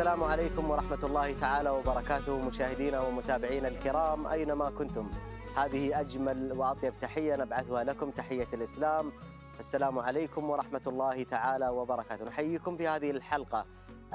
السلام عليكم ورحمة الله تعالى وبركاته مشاهدينا ومتابعينا الكرام أينما كنتم هذه أجمل وأطيب تحية نبعثها لكم تحية الإسلام السلام عليكم ورحمة الله تعالى وبركاته نحييكم في هذه الحلقة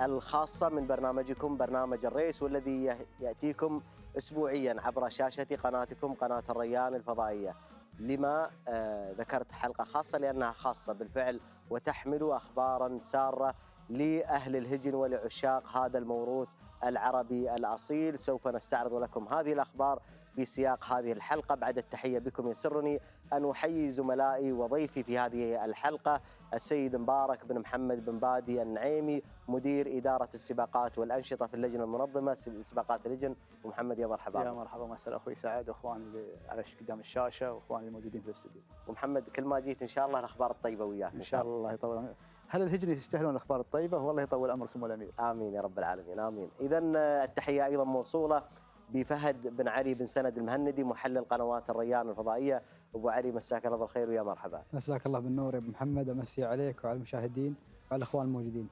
الخاصة من برنامجكم برنامج الريس والذي يأتيكم أسبوعيا عبر شاشة قناتكم قناة الريان الفضائية لما آه، ذكرت حلقة خاصة لأنها خاصة بالفعل وتحمل أخبارا سارة لأهل الهجن ولعشاق هذا الموروث العربي الأصيل سوف نستعرض لكم هذه الأخبار في سياق هذه الحلقة بعد التحية بكم يسرني أن أحيي زملائي وضيفي في هذه الحلقة السيد مبارك بن محمد بن بادي النعيمي مدير إدارة السباقات والأنشطة في اللجنة المنظمة سباقات اللجن ومحمد يا مرحبا يا مرحبا مساء أخوي سعد وأخواني اللي على قدام الشاشة وأخواني الموجودين في الاستوديو ومحمد كل ما جيت إن شاء الله الأخبار الطيبة وياك إن شاء الله يطول عمرك هل الهجري تستاهلون الاخبار الطيبه والله يطول امر سمو الامير امين يا رب العالمين امين اذا آه، التحيه ايضا موصوله بفهد بن علي بن سند المهندي محلل قنوات الريان الفضائيه ابو علي مساك الله بالخير ويا مرحبا مساك الله بالنور يا ابو محمد امسي عليك وعلى المشاهدين وعلى الاخوان الموجودين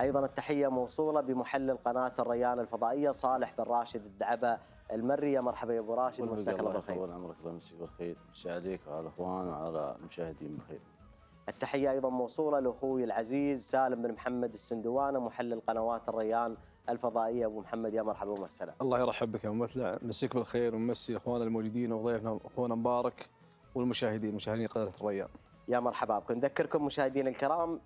ايضا التحيه موصوله بمحلل قناه الريان الفضائيه صالح بن راشد الدعبه المري يا مرحبا يا ابو راشد مساك الله بالخير الله عمرك الله يمسيك بالخير امسي عليك وعلى الاخوان وعلى المشاهدين بالخير التحية أيضا موصولة لأخوي العزيز سالم بن محمد السندوانة محلل قنوات الريان الفضائية أبو محمد يا مرحبا ومسهلا الله يرحب بك يا ممثلة مسيك بالخير ومسي أخوانا الموجودين وضيفنا أخونا مبارك والمشاهدين مشاهدين قناة الريان يا مرحبا بكم نذكركم مشاهدينا الكرام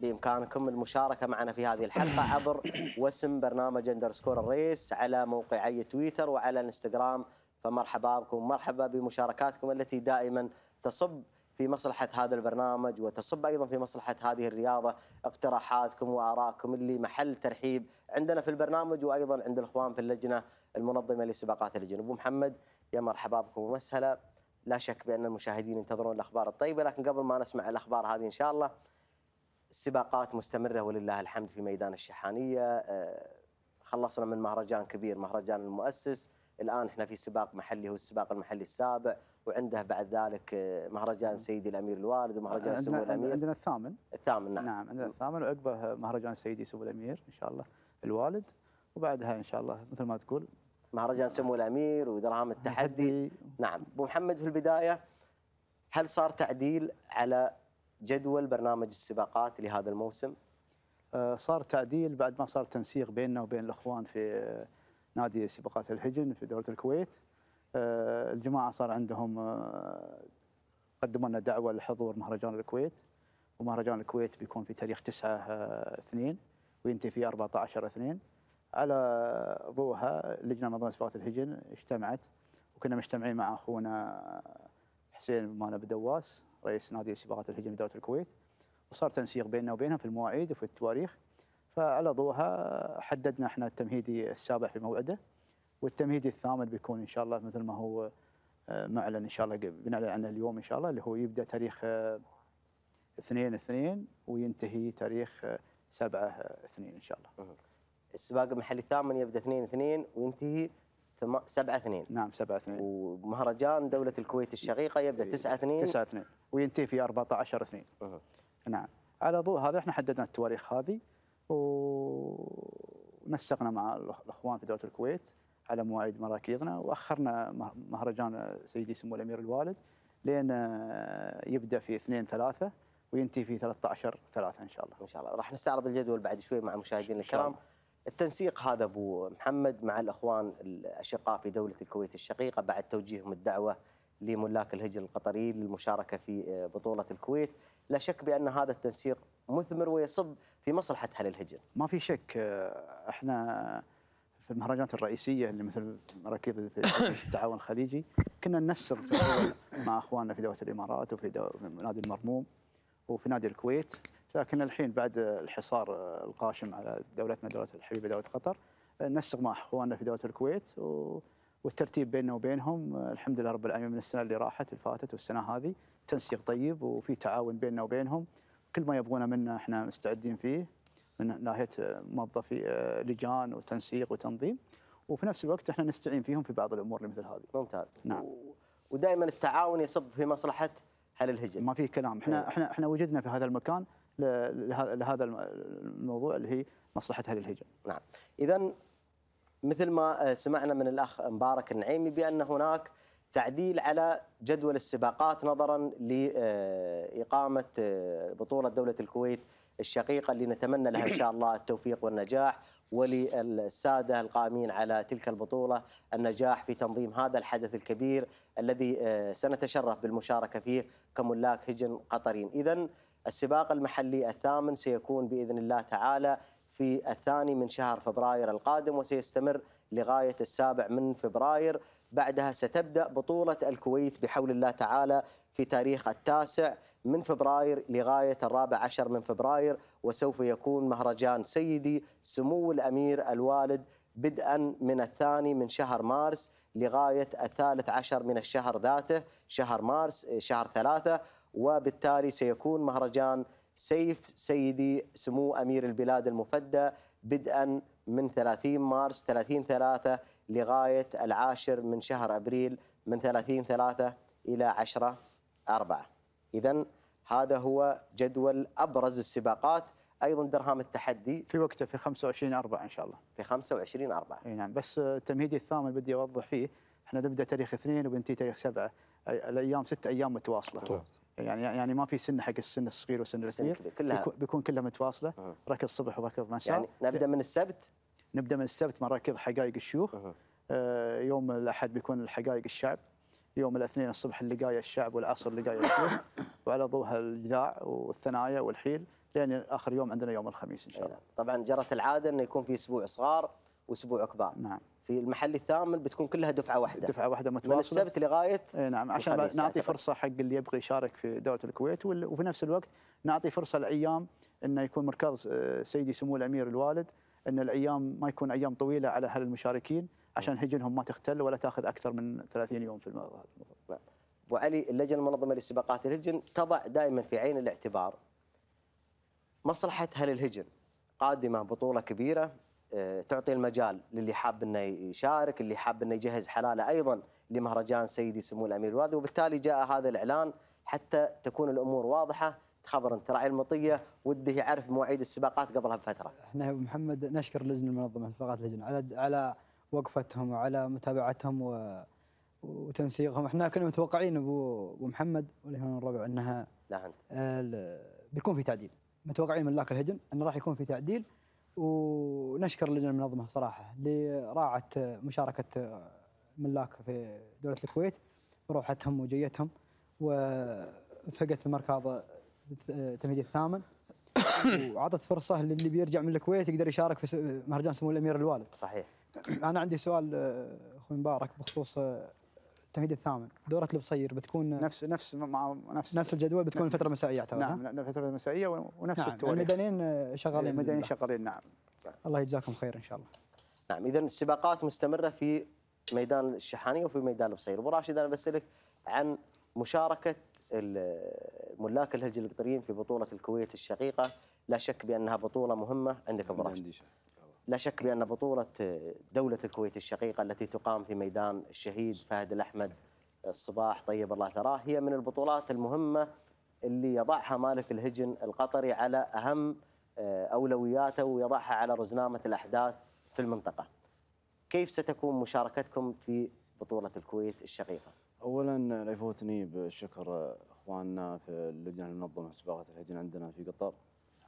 بإمكانكم المشاركة معنا في هذه الحلقة عبر وسم برنامج اندرسكور الريس على موقعي تويتر وعلى الانستغرام فمرحبا بكم مرحبا بمشاركاتكم التي دائما تصب في مصلحة هذا البرنامج وتصب أيضا في مصلحة هذه الرياضة اقتراحاتكم وآراءكم اللي محل ترحيب عندنا في البرنامج وأيضا عند الإخوان في اللجنة المنظمة لسباقات اللجنة أبو محمد يا مرحبا بكم ومسهلا لا شك بأن المشاهدين ينتظرون الأخبار الطيبة لكن قبل ما نسمع الأخبار هذه إن شاء الله السباقات مستمرة ولله الحمد في ميدان الشحانية آه، خلصنا من مهرجان كبير مهرجان المؤسس الآن احنا في سباق محلي هو السباق المحلي السابع وعنده بعد ذلك آه، مهرجان سيدي الامير الوالد ومهرجان سمو الامير عندنا الثامن الثامن نعم نعم عندنا الثامن وعقبه مهرجان سيدي سمو الامير ان شاء الله الوالد وبعدها ان شاء الله مثل ما تقول مهرجان سمو الامير ودرام التحدي نعم ابو محمد في البدايه هل صار تعديل على جدول برنامج السباقات لهذا الموسم؟ آه، صار تعديل بعد ما صار تنسيق بيننا وبين الاخوان في آه، نادي سباقات الحجن في دوله الكويت آه، الجماعه صار عندهم آه، قدموا لنا دعوه لحضور مهرجان الكويت ومهرجان الكويت بيكون في تاريخ 9 2 آه، وينتهي في 14 2 على ضوها لجنه منظمه سباقات الهجن اجتمعت وكنا مجتمعين مع اخونا حسين مانا بدواس رئيس نادي سباقات الهجن بدوله الكويت وصار تنسيق بيننا وبينهم في المواعيد وفي التواريخ فعلى ضوها حددنا احنا التمهيدي السابع في موعده والتمهيدي الثامن بيكون ان شاء الله مثل ما هو آه، معلن ان شاء الله بنعلن عنه اليوم ان شاء الله اللي هو يبدا تاريخ 2 آه، 2 وينتهي تاريخ 7 آه، 2 ان شاء الله. السباق المحلي الثامن يبدا 2 2 وينتهي 7 2 نعم 7 2 ومهرجان دولة الكويت الشقيقة يبدا 9 2 9 2 وينتهي في 14 2 نعم على ضوء هذا احنا حددنا التواريخ هذه ونسقنا مع الاخوان في دولة الكويت على مواعيد مراكيضنا واخرنا مهرجان سيدي سمو الامير الوالد لين آه، يبدا في 2 3 وينتهي في 13 3 ان شاء الله. ان شاء الله راح نستعرض الجدول بعد شوي مع مشاهدينا الكرام. التنسيق هذا ابو محمد مع الاخوان الاشقاء في دوله الكويت الشقيقه بعد توجيههم الدعوه لملاك الهجر القطريين للمشاركه في آه، بطوله الكويت، لا شك بان هذا التنسيق مثمر ويصب في مصلحه اهل الهجر ما في شك آه، احنا في المهرجانات الرئيسيه اللي مثل مراكز التعاون الخليجي كنا ننسق مع اخواننا في دوله الامارات وفي نادي المرموم وفي نادي الكويت لكن الحين بعد الحصار القاشم على دولتنا دوله الحبيبه دوله قطر ننسق مع اخواننا في دوله الكويت و... والترتيب بيننا وبينهم الحمد لله رب العالمين من السنه اللي راحت اللي فاتت والسنه هذه تنسيق طيب وفي تعاون بيننا وبينهم كل ما يبغونه منا احنا مستعدين فيه من ناحيه موظفي آه، لجان وتنسيق وتنظيم وفي نفس الوقت احنا نستعين فيهم في بعض الامور اللي مثل هذه. ممتاز. نعم. ودائما التعاون يصب في مصلحه حل الهجر. ما في كلام، احنا إيه. احنا احنا وجدنا في هذا المكان لهذا الموضوع اللي هي مصلحه اهل الهجر. نعم. اذا مثل ما آه، سمعنا من الاخ مبارك النعيمي بان هناك تعديل على جدول السباقات نظرا لاقامه آه، بطوله دوله الكويت الشقيقة اللي نتمنى لها إن شاء الله التوفيق والنجاح وللسادة القائمين على تلك البطولة النجاح في تنظيم هذا الحدث الكبير الذي آه، سنتشرف بالمشاركة فيه كملاك هجن قطرين إذا السباق المحلي الثامن سيكون بإذن الله تعالى في الثاني من شهر فبراير القادم وسيستمر لغاية السابع من فبراير بعدها ستبدأ بطولة الكويت بحول الله تعالى في تاريخ التاسع من فبراير لغاية الرابع عشر من فبراير وسوف يكون مهرجان سيدي سمو الأمير الوالد بدءا من الثاني من شهر مارس لغاية الثالث عشر من الشهر ذاته شهر مارس شهر ثلاثة وبالتالي سيكون مهرجان سيف سيدي سمو أمير البلاد المفدى بدءا من 30 مارس 30 ثلاثة لغاية العاشر من شهر أبريل من 30 ثلاثة إلى 10 أربعة إذا هذا هو جدول أبرز السباقات ايضا درهم التحدي في وقته في 25 4 ان شاء الله في 25 4 اي نعم بس تمهيدي الثامن بدي اوضح فيه احنا نبدا تاريخ اثنين وبنتي تاريخ سبعه الايام ست ايام متواصله طبعا. يعني يعني ما في سن حق السن الصغير والسن الكبير كلها بيكون كلها متواصله أه. ركض صبح وركض مساء يعني نبدا من السبت نبدا من السبت مراكض ركض حقائق الشيوخ أه. آه يوم الاحد بيكون الحقائق الشعب يوم الاثنين الصبح اللقايا الشعب والعصر لقايه الشيوخ وعلى ضوها الجذاع والثنايا والحيل لين اخر يوم عندنا يوم الخميس ان شاء الله. إيه، طبعا جرت العاده انه يكون في اسبوع صغار واسبوع كبار نعم في المحل الثامن بتكون كلها دفعه واحده دفعه واحده متواصله من السبت لغايه ايه نعم عشان نعطي فرصه حق اللي يبغى يشارك في دوله الكويت وفي نفس الوقت نعطي فرصه لايام انه يكون مركز آه، سيدي سمو الامير الوالد ان الايام ما يكون ايام طويله على اهل المشاركين عشان هجنهم ما تختل ولا تاخذ اكثر من 30 يوم في الموضوع نعم. ابو علي اللجنه المنظمه للسباقات الهجن تضع دائما في عين الاعتبار مصلحه هل الهجن قادمه بطوله كبيره آه، تعطي المجال للي حاب انه يشارك، اللي حاب انه يجهز حلاله ايضا لمهرجان سيدي سمو الامير الوادي، وبالتالي جاء هذا الاعلان حتى تكون الامور واضحه تخبر انت راعي المطيه وده يعرف مواعيد السباقات قبلها بفتره. احنا ابو محمد نشكر اللجنه المنظمه السباقات اللجنه على على وقفتهم وعلى متابعتهم و وتنسيقهم احنا كنا متوقعين ابو ابو محمد والهلال الربع انها لا انت بيكون في تعديل متوقعين من لاك الهجن انه راح يكون في تعديل ونشكر اللجنه المنظمه صراحه اللي راعت مشاركه ملاك في دوله الكويت روحتهم وجيتهم وفقت المركاض التمهيدي الثامن وعطت فرصه للي بيرجع من الكويت يقدر يشارك في مهرجان سمو الامير الوالد. صحيح. انا عندي سؤال اخوي مبارك بخصوص التمهيد الثامن دوره البصير بتكون نفس نفس مع نفس نفس الجدول بتكون الفتره المسائيه اعتبر نعم الفتره المسائيه نعم، نعم، ونفس نعم التوالي الميدانين شغالين الميدانين شغالين نعم الله يجزاكم خير ان شاء الله نعم اذا السباقات مستمره في ميدان الشحانيه وفي ميدان البصير ابو راشد انا بسالك عن مشاركه ملاك الهلج القطريين في بطوله الكويت الشقيقه لا شك بانها بطوله مهمه عندك ابو راشد لا شك بأن بطولة دولة الكويت الشقيقة التي تقام في ميدان الشهيد فهد الأحمد الصباح طيب الله ثراه هي من البطولات المهمة اللي يضعها مالك الهجن القطري على أهم آه، أولوياته ويضعها على رزنامة الأحداث في المنطقة كيف ستكون مشاركتكم في بطولة الكويت الشقيقة؟ أولا لا يفوتني بالشكر آه، إخواننا في اللجنة المنظمة سباقات الهجن عندنا في قطر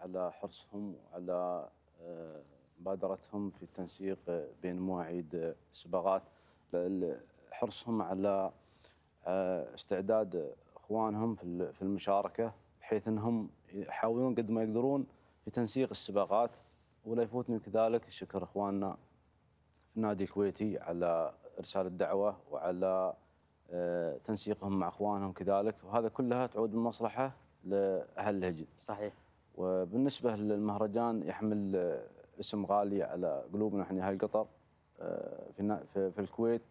على حرصهم وعلى آه، مبادرتهم في التنسيق بين مواعيد السباقات حرصهم على آه، استعداد اخوانهم في المشاركه بحيث انهم يحاولون قد ما يقدرون في تنسيق السباقات ولا يفوتني كذلك شكر اخواننا في النادي الكويتي على ارسال الدعوه وعلى آه، تنسيقهم مع اخوانهم كذلك وهذا كلها تعود مصلحه لاهل الهجن. صحيح. وبالنسبه للمهرجان يحمل اسم غالي على قلوبنا احنا اهل قطر آه، في في الكويت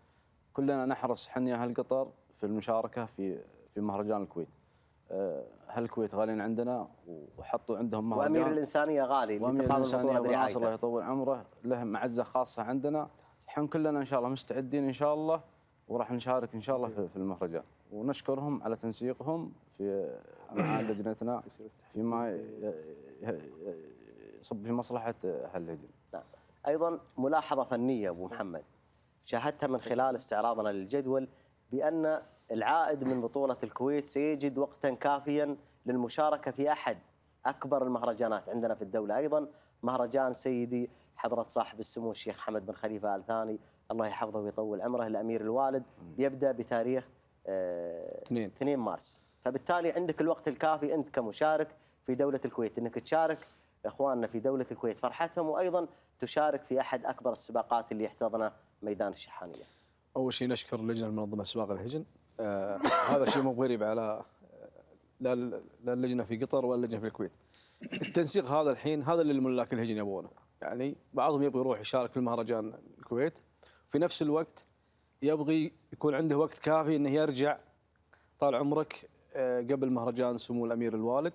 كلنا نحرص احنا اهل قطر في المشاركه في في مهرجان الكويت اهل الكويت غاليين عندنا وحطوا عندهم مهرجان وامير الانسانيه غالي وامير الانسانيه ابو ناصر الله يطول عمره له معزه خاصه عندنا احنا كلنا ان شاء الله مستعدين ان شاء الله وراح نشارك ان شاء الله في المهرجان ونشكرهم على تنسيقهم في مع لجنتنا فيما يصب في مصلحه هالهجوم نعم ايضا ملاحظه فنيه ابو محمد شاهدتها من خلال استعراضنا للجدول بان العائد من بطوله الكويت سيجد وقتا كافيا للمشاركه في احد اكبر المهرجانات عندنا في الدوله ايضا مهرجان سيدي حضره صاحب السمو الشيخ حمد بن خليفه ال ثاني الله يحفظه ويطول عمره الامير الوالد يبدا بتاريخ 2 آه، مارس فبالتالي عندك الوقت الكافي انت كمشارك في دوله الكويت انك تشارك اخواننا في دوله الكويت فرحتهم وايضا تشارك في احد اكبر السباقات اللي يحتضنه ميدان الشحانيه. اول شيء نشكر اللجنه المنظمه سباق الهجن آه هذا شيء مو غريب على لا لا اللجنه في قطر ولا اللجنه في الكويت. التنسيق هذا الحين هذا اللي الملاك الهجن يبغونه يعني بعضهم يبغى يروح يشارك في المهرجان الكويت في نفس الوقت يبغي يكون عنده وقت كافي انه يرجع طال عمرك آه، قبل مهرجان سمو الامير الوالد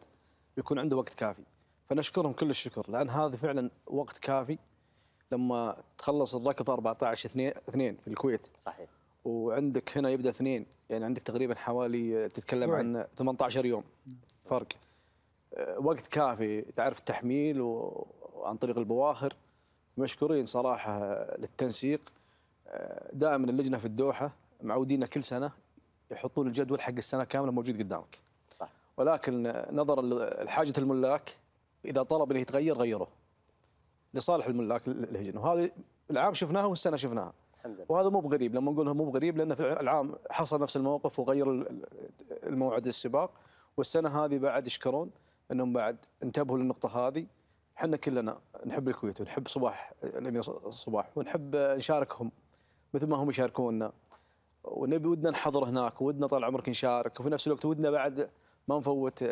يكون عنده وقت كافي فنشكرهم كل الشكر لان هذا فعلا وقت كافي لما تخلص الركض 14 2 2 في الكويت صحيح وعندك هنا يبدا اثنين يعني عندك تقريبا حوالي تتكلم عن 18 يوم فرق وقت كافي تعرف التحميل وعن طريق البواخر مشكورين صراحه للتنسيق دائما اللجنه في الدوحه معودين كل سنه يحطون الجدول حق السنه كامله موجود قدامك صح ولكن نظرا لحاجه الملاك اذا طلب انه يتغير غيره لصالح الملاك الهجن وهذه العام شفناها والسنه شفناها وهذا مو بغريب لما نقول مو بغريب لان في العام حصل نفس الموقف وغير الموعد للسباق والسنه هذه بعد يشكرون انهم بعد انتبهوا للنقطه هذه احنا كلنا نحب الكويت ونحب صباح الامير صباح ونحب نشاركهم مثل ما هم يشاركونا ونبي ودنا نحضر هناك ودنا طال عمرك نشارك وفي نفس الوقت ودنا بعد ما نفوت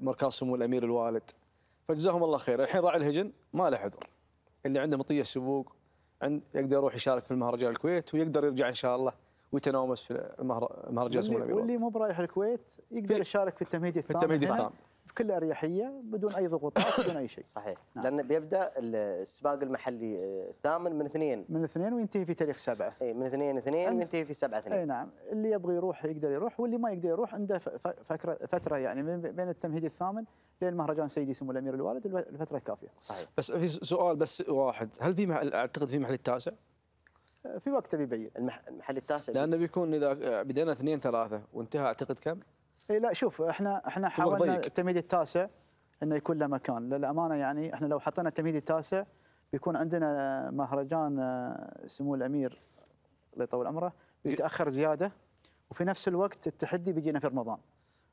مركز سمو الامير الوالد فجزاهم الله خير الحين راعي الهجن ما له عذر اللي عنده مطيه السبوق عند يقدر يروح يشارك في المهرجان الكويت ويقدر يرجع ان شاء الله ويتنومس في مهرجان سمو واللي مو برايح الكويت يقدر يشارك في التمهيد الثاني في التمهيد الثاني بكل اريحيه بدون اي ضغوطات بدون اي شيء صحيح نعم. لان بيبدا السباق المحلي آه، الثامن من اثنين من اثنين وينتهي في تاريخ سبعه اي من اثنين اثنين وينتهي في سبعه اثنين اي نعم اللي يبغى يروح يقدر يروح واللي ما يقدر يروح عنده فكره فتره يعني بين التمهيد الثامن لين مهرجان سيدي سمو الامير الوالد الفتره كافيه صحيح بس في سؤال بس واحد هل في محل اعتقد في محل التاسع آه، في وقت بيبين المحل التاسع لانه بيكون اذا آه، بدينا اثنين ثلاثه وانتهى اعتقد كم؟ اي لا شوف احنا احنا حاولنا التمهيد التاسع انه يكون له مكان للامانه يعني احنا لو حطينا التمهيد التاسع بيكون عندنا مهرجان آه، سمو الامير الله يطول عمره بيتاخر زياده وفي نفس الوقت التحدي بيجينا في رمضان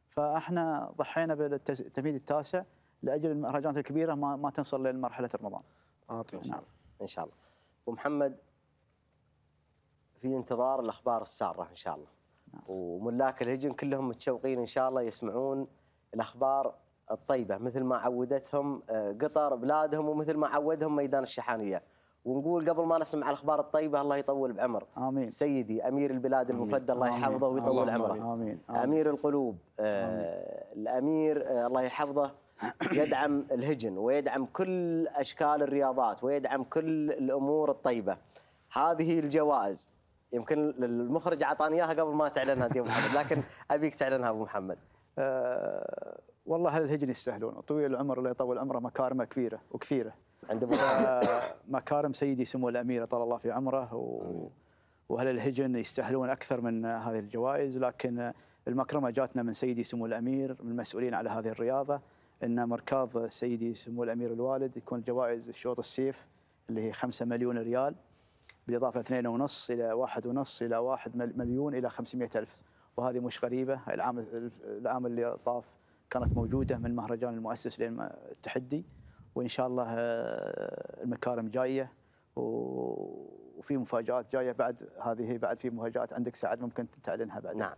فاحنا ضحينا بالتمهيد التاسع لاجل المهرجانات الكبيره ما, ما تنصل لمرحله رمضان. اه شاء نعم. ان شاء الله. ابو محمد في انتظار الاخبار الساره ان شاء الله. نعم. وملاك الهجن كلهم متشوقين ان شاء الله يسمعون الاخبار الطيبه مثل ما عودتهم آه، قطر بلادهم ومثل ما عودهم ميدان الشحانيه ونقول قبل ما نسمع الاخبار الطيبه الله يطول بعمر امين سيدي امير البلاد المفدى الله يحفظه ويطول عمره آمين. آمين. امير القلوب آه، آمين. الامير آه، الله يحفظه يدعم الهجن ويدعم كل اشكال الرياضات ويدعم كل الامور الطيبه هذه الجوائز يمكن المخرج اعطاني اياها قبل ما تعلنها يا ابو محمد لكن ابيك تعلنها ابو محمد أه والله اهل الهجن يستاهلون طويل العمر الله يطول عمره مكارمه كبيره وكثيره عند ابو أه، مكارم سيدي سمو الامير طال الله في عمره و... واهل الهجن يستاهلون اكثر من هذه الجوائز لكن المكرمه جاتنا من سيدي سمو الامير من المسؤولين على هذه الرياضه ان مركاض سيدي سمو الامير الوالد يكون جوائز الشوط السيف اللي هي 5 مليون ريال بالاضافه 2.5 الى 1.5 الى 1 مليون الى خمسمائة الف وهذه مش غريبه العام العام اللي طاف كانت موجوده من مهرجان المؤسس للتحدي وان شاء الله آه، المكارم جايه وفي مفاجات جايه بعد هذه بعد في مفاجات عندك سعد ممكن تعلنها بعد نعم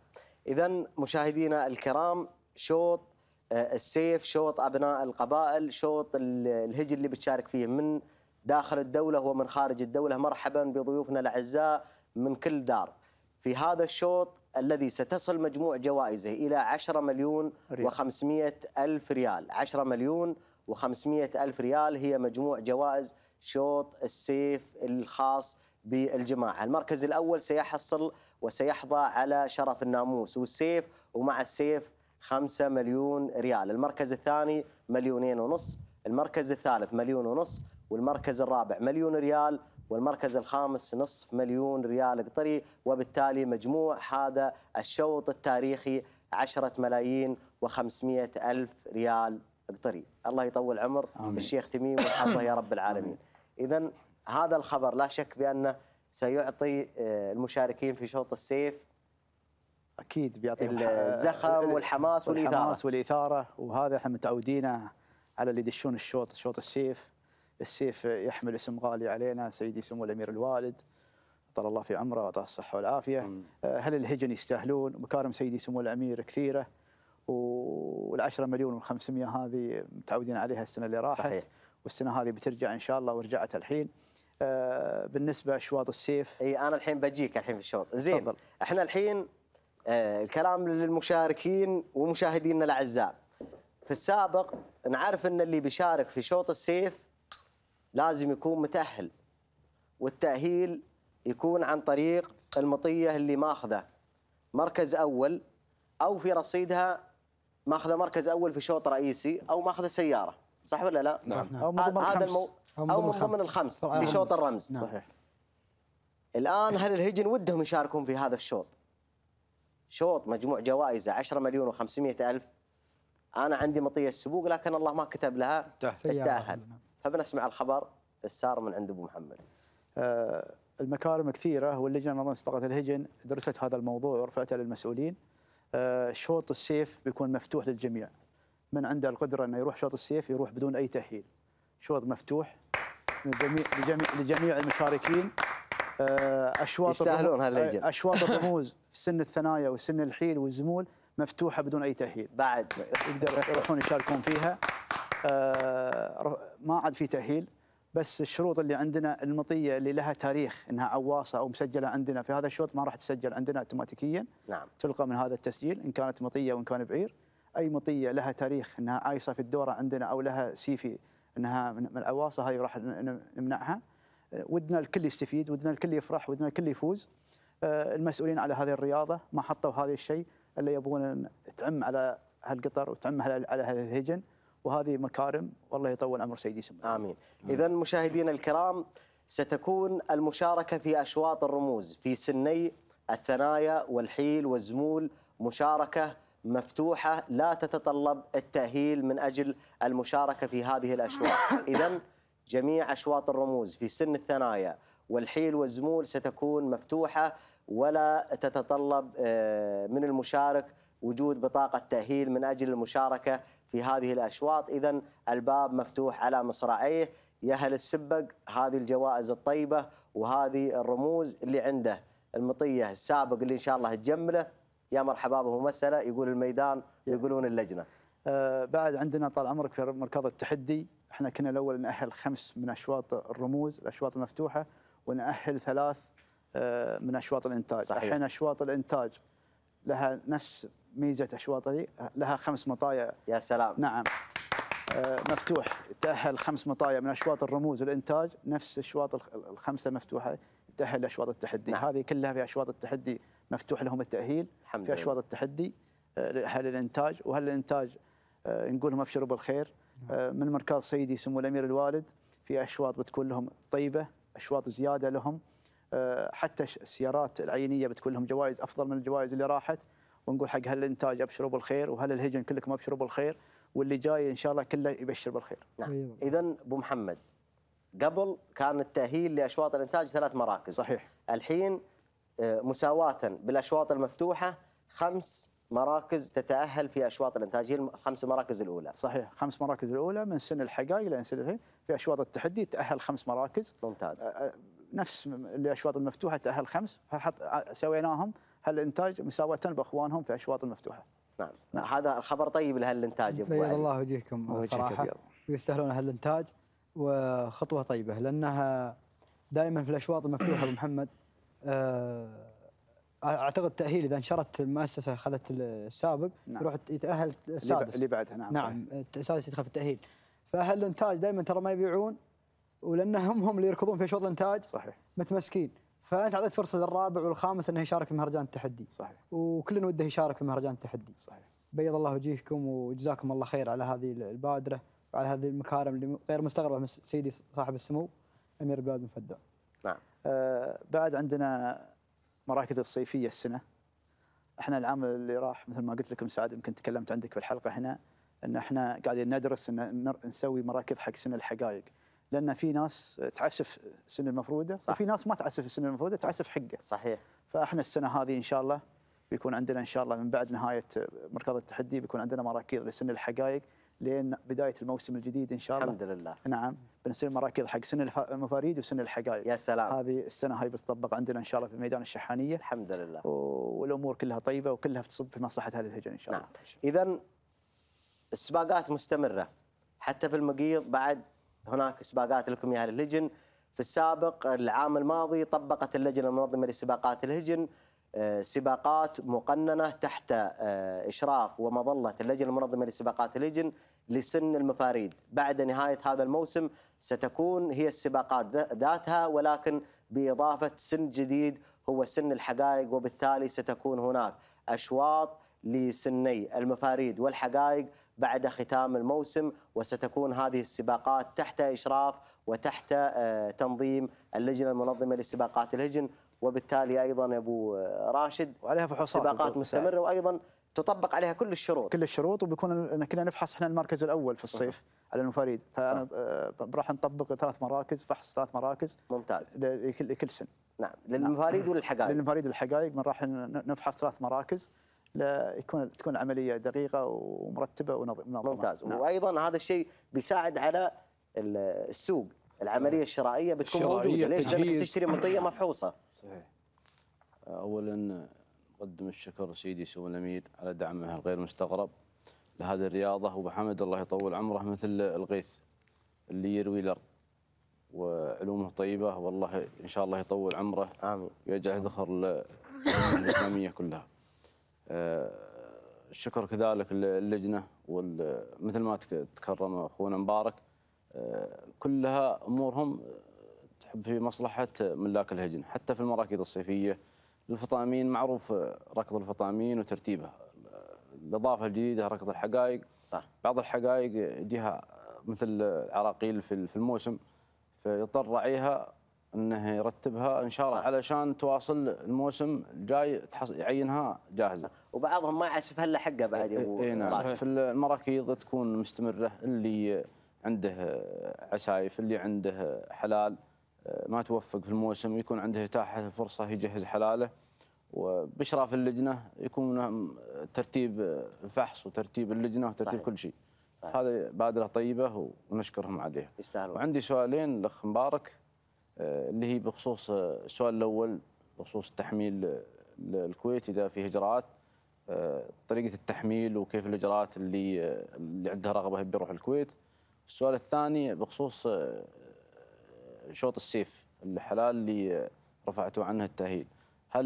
اذا مشاهدينا الكرام شوط آه، السيف شوط ابناء القبائل شوط الهجر اللي بتشارك فيه من داخل الدولة ومن خارج الدولة مرحبا بضيوفنا الأعزاء من كل دار في هذا الشوط الذي ستصل مجموع جوائزه إلى 10 مليون و500 ألف ريال 10 مليون و500 ألف ريال هي مجموع جوائز شوط السيف الخاص بالجماعة المركز الأول سيحصل وسيحظى على شرف الناموس والسيف ومع السيف 5 مليون ريال المركز الثاني مليونين ونص المركز الثالث مليون ونص والمركز الرابع مليون ريال والمركز الخامس نصف مليون ريال قطري وبالتالي مجموع هذا الشوط التاريخي عشرة ملايين وخمسمائة ألف ريال قطري الله يطول عمر آمين. الشيخ تميم وحفظه يا رب العالمين إذا هذا الخبر لا شك بأنه سيعطي آه، المشاركين في شوط السيف أكيد بيعطي الزخم والحماس والإثارة الحماس والإثارة وهذا احنا متعودينه على اللي يدشون الشوط شوط السيف السيف يحمل اسم غالي علينا سيدي سمو الامير الوالد طال الله في عمره وعطاه الصحه والعافيه آه، هل الهجن يستاهلون مكارم سيدي سمو الامير كثيره وال10 مليون و500 هذه متعودين عليها السنه اللي راحت صحيح. والسنه هذه بترجع ان شاء الله ورجعت الحين آه، بالنسبه اشواط السيف اي انا الحين بجيك الحين في الشوط زين صدر. احنا الحين آه، الكلام للمشاركين ومشاهدينا الاعزاء في السابق نعرف ان اللي بيشارك في شوط السيف لازم يكون متأهل والتأهيل يكون عن طريق المطية اللي ماخذه مركز أول أو في رصيدها ماخذه مركز أول في شوط رئيسي أو ماخذه سيارة صح ولا لا؟ نعم, نعم. أو من ضمن هذا المو... أو من ضمن الخمس في شوط الرمز نعم. صحيح الآن هل الهجن ودهم يشاركون في هذا الشوط شوط مجموع جوائزه 10 مليون و500 ألف أنا عندي مطية السبوق لكن الله ما كتب لها التأهل فبنسمع الخبر السار من عند ابو محمد. آه المكارم كثيره واللجنه المنظمه سباقات الهجن درست هذا الموضوع ورفعته للمسؤولين. آه شوط السيف بيكون مفتوح للجميع. من عنده القدره انه يروح شوط السيف يروح بدون اي تاهيل. شوط مفتوح لجميع لجميع, لجميع المشاركين. آه، اشواط يستاهلون هاللجنه آه، اشواط الرموز في سن الثنايا وسن الحيل والزمول مفتوحه بدون اي تاهيل بعد يقدر يروحون يشاركون فيها آه، ما عاد في تاهيل بس الشروط اللي عندنا المطيه اللي لها تاريخ انها عواصه او مسجله عندنا في هذا الشوط ما راح تسجل عندنا اوتوماتيكيا نعم تلقى من هذا التسجيل ان كانت مطيه وان كان بعير اي مطيه لها تاريخ انها عايصه في الدوره عندنا او لها سيفي انها من العواصه هذه راح نمنعها آه، ودنا الكل يستفيد ودنا الكل يفرح ودنا الكل يفوز آه، المسؤولين على هذه الرياضه ما حطوا هذا الشيء الا يبغون تعم على هالقطر وتعم على هالهجن وهذه مكارم والله يطول عمر سيدي سمع امين اذا مشاهدينا الكرام ستكون المشاركه في اشواط الرموز في سني الثنايا والحيل والزمول مشاركه مفتوحه لا تتطلب التاهيل من اجل المشاركه في هذه الاشواط اذا جميع اشواط الرموز في سن الثنايا والحيل والزمول ستكون مفتوحة ولا تتطلب آه، من المشارك وجود بطاقة تأهيل من أجل المشاركة في هذه الأشواط إذا الباب مفتوح على مصراعيه يا أهل السبق هذه الجوائز الطيبة وهذه الرموز اللي عنده المطية السابق اللي إن شاء الله تجمله يا مرحبا به مسألة يقول الميدان يقولون اللجنة آه، بعد عندنا طال عمرك في مركز التحدي احنا كنا الاول ناهل خمس من اشواط الرموز الاشواط المفتوحه ونأهل ثلاث آه، من اشواط الانتاج صحيح. الحين اشواط الانتاج لها نفس ميزه اشواط هذه لها خمس مطايا يا سلام نعم آه، مفتوح تأهل خمس مطايا من اشواط الرموز الانتاج نفس اشواط الخمسه مفتوحه تأهل لاشواط التحدي نعم. هذه كلها في اشواط التحدي مفتوح لهم التاهيل الحمد في اشواط التحدي آه، لاهل الانتاج وهل الانتاج نقول لهم ابشروا بالخير نعم. من مركز سيدي سمو الامير الوالد في اشواط بتكون لهم طيبه اشواط زياده لهم آه، حتى السيارات العينيه بتكون لهم جوائز افضل من الجوائز اللي راحت ونقول حق هالانتاج ابشروا بالخير وهل الهجن كلكم ابشروا بالخير واللي جاي ان شاء الله كله يبشر بالخير نعم. أيوة. اذا ابو محمد قبل كان التاهيل لاشواط الانتاج ثلاث مراكز صحيح الحين آه، مساواه بالاشواط المفتوحه خمس مراكز تتاهل في اشواط الانتاج هي الخمس مراكز الاولى صحيح خمس مراكز الاولى من سن الحقائق لين سن الحين في اشواط التحدي تاهل خمس مراكز ممتاز نفس الاشواط المفتوحه تاهل خمس فحط سويناهم هالانتاج مساواه باخوانهم في اشواط المفتوحه نعم, نعم. هذا الخبر طيب لهالانتاج ابو طيب، الله وجهكم صراحه يستاهلون هالانتاج وخطوه طيبه لانها دائما في الاشواط المفتوحه ابو محمد آه اعتقد تاهيل اذا انشرت المؤسسه اخذت السابق نعم. يروح يتاهل السادس اللي بعدها نعم نعم السادس يدخل في التاهيل فاهل الانتاج دائما ترى ما يبيعون ولانهم هم اللي يركضون في شوط الانتاج صحيح متمسكين فانت اعطيت فرصه للرابع والخامس انه يشارك في مهرجان التحدي صحيح وكلنا وده يشارك في مهرجان التحدي صحيح بيض الله وجيهكم وجزاكم الله خير على هذه البادره وعلى هذه المكارم اللي غير مستغربه من سيدي صاحب السمو امير البلاد المفدى نعم آه بعد عندنا مراكز الصيفيه السنه احنا العام اللي راح مثل ما قلت لكم سعد يمكن تكلمت عندك في الحلقه هنا ان احنا قاعدين ندرس ان نسوي مراكز حق سن الحقائق لان في ناس تعسف سن المفروضه صح. وفي ناس ما تعسف السن المفروضه تعسف حقه صحيح فاحنا السنه هذه ان شاء الله بيكون عندنا ان شاء الله من بعد نهايه مركز التحدي بيكون عندنا مراكز لسن الحقائق لين بدايه الموسم الجديد ان شاء الله الحمد لله نعم بنصير مراكز حق سن المفاريد وسن الحقائب يا سلام هذه السنه هاي بتطبق عندنا ان شاء الله في ميدان الشحانيه الحمد لله والامور كلها طيبه وكلها تصب في مصلحه اهل الهجن ان شاء نعم. الله اذا السباقات مستمره حتى في المقيض بعد هناك سباقات لكم يا اهل الهجن في السابق العام الماضي طبقت اللجنه المنظمه لسباقات الهجن آه، سباقات مقننه تحت آه، اشراف ومظله اللجنه المنظمه لسباقات اللجن لسن المفاريد، بعد نهايه هذا الموسم ستكون هي السباقات ذاتها ولكن باضافه سن جديد هو سن الحقائق وبالتالي ستكون هناك اشواط لسني المفاريد والحقائق بعد ختام الموسم وستكون هذه السباقات تحت اشراف وتحت آه، تنظيم اللجنه المنظمه لسباقات الهجن وبالتالي ايضا ابو راشد وعليها فحوصات سباقات مستمره وايضا تطبق عليها كل الشروط كل الشروط وبيكون كنا نفحص احنا المركز الاول في الصيف أه. على المفاريد فانا أه. راح نطبق ثلاث مراكز فحص ثلاث مراكز ممتاز لكل سن نعم, نعم. للمفاريد نعم. وللحقائق للمفاريد والحقائق راح نفحص ثلاث مراكز يكون تكون العمليه دقيقه ومرتبه ومنظمه ممتاز نعم. وايضا هذا الشيء بيساعد على السوق العمليه الشرائيه بتكون الشرائية موجوده ليش؟ لانك تشتري مطيه مفحوصه صحيح اولا نقدم الشكر سيدي سمو الامير على دعمه الغير مستغرب لهذه الرياضه وبحمد الله يطول عمره مثل الغيث اللي يروي الارض وعلومه طيبه والله ان شاء الله يطول عمره امين ويجعل ذخر الاسلاميه كلها. آه، الشكر كذلك للجنة ومثل ما تكرم اخونا مبارك آه، كلها امورهم في مصلحة ملاك الهجن حتى في المراكز الصيفية الفطامين معروف ركض الفطامين وترتيبها الإضافة الجديدة ركض الحقائق صح. بعض الحقائق جهة مثل العراقيل في الموسم فيضطر راعيها انه يرتبها ان شاء الله علشان تواصل الموسم الجاي يعينها جاهزه وبعضهم ما عسف هلا حقه بعد اي إيه، نعم في المراكيض تكون مستمره اللي عنده عسايف اللي عنده حلال آه، ما توفق في الموسم يكون عنده اتاحه فرصه يجهز حلاله وباشراف اللجنه يكون ترتيب فحص وترتيب اللجنه وترتيب صحيح. كل شيء صحيح. هذا بادره طيبه ونشكرهم عليها يستاهلون وعندي سؤالين الاخ مبارك آه، اللي هي بخصوص آه، السؤال الاول بخصوص تحميل الكويت اذا في اجراءات طريقه التحميل وكيف الاجراءات اللي اللي عندها رغبه بيروح الكويت السؤال الثاني بخصوص شوط السيف الحلال اللي رفعتوا عنه التأهيل هل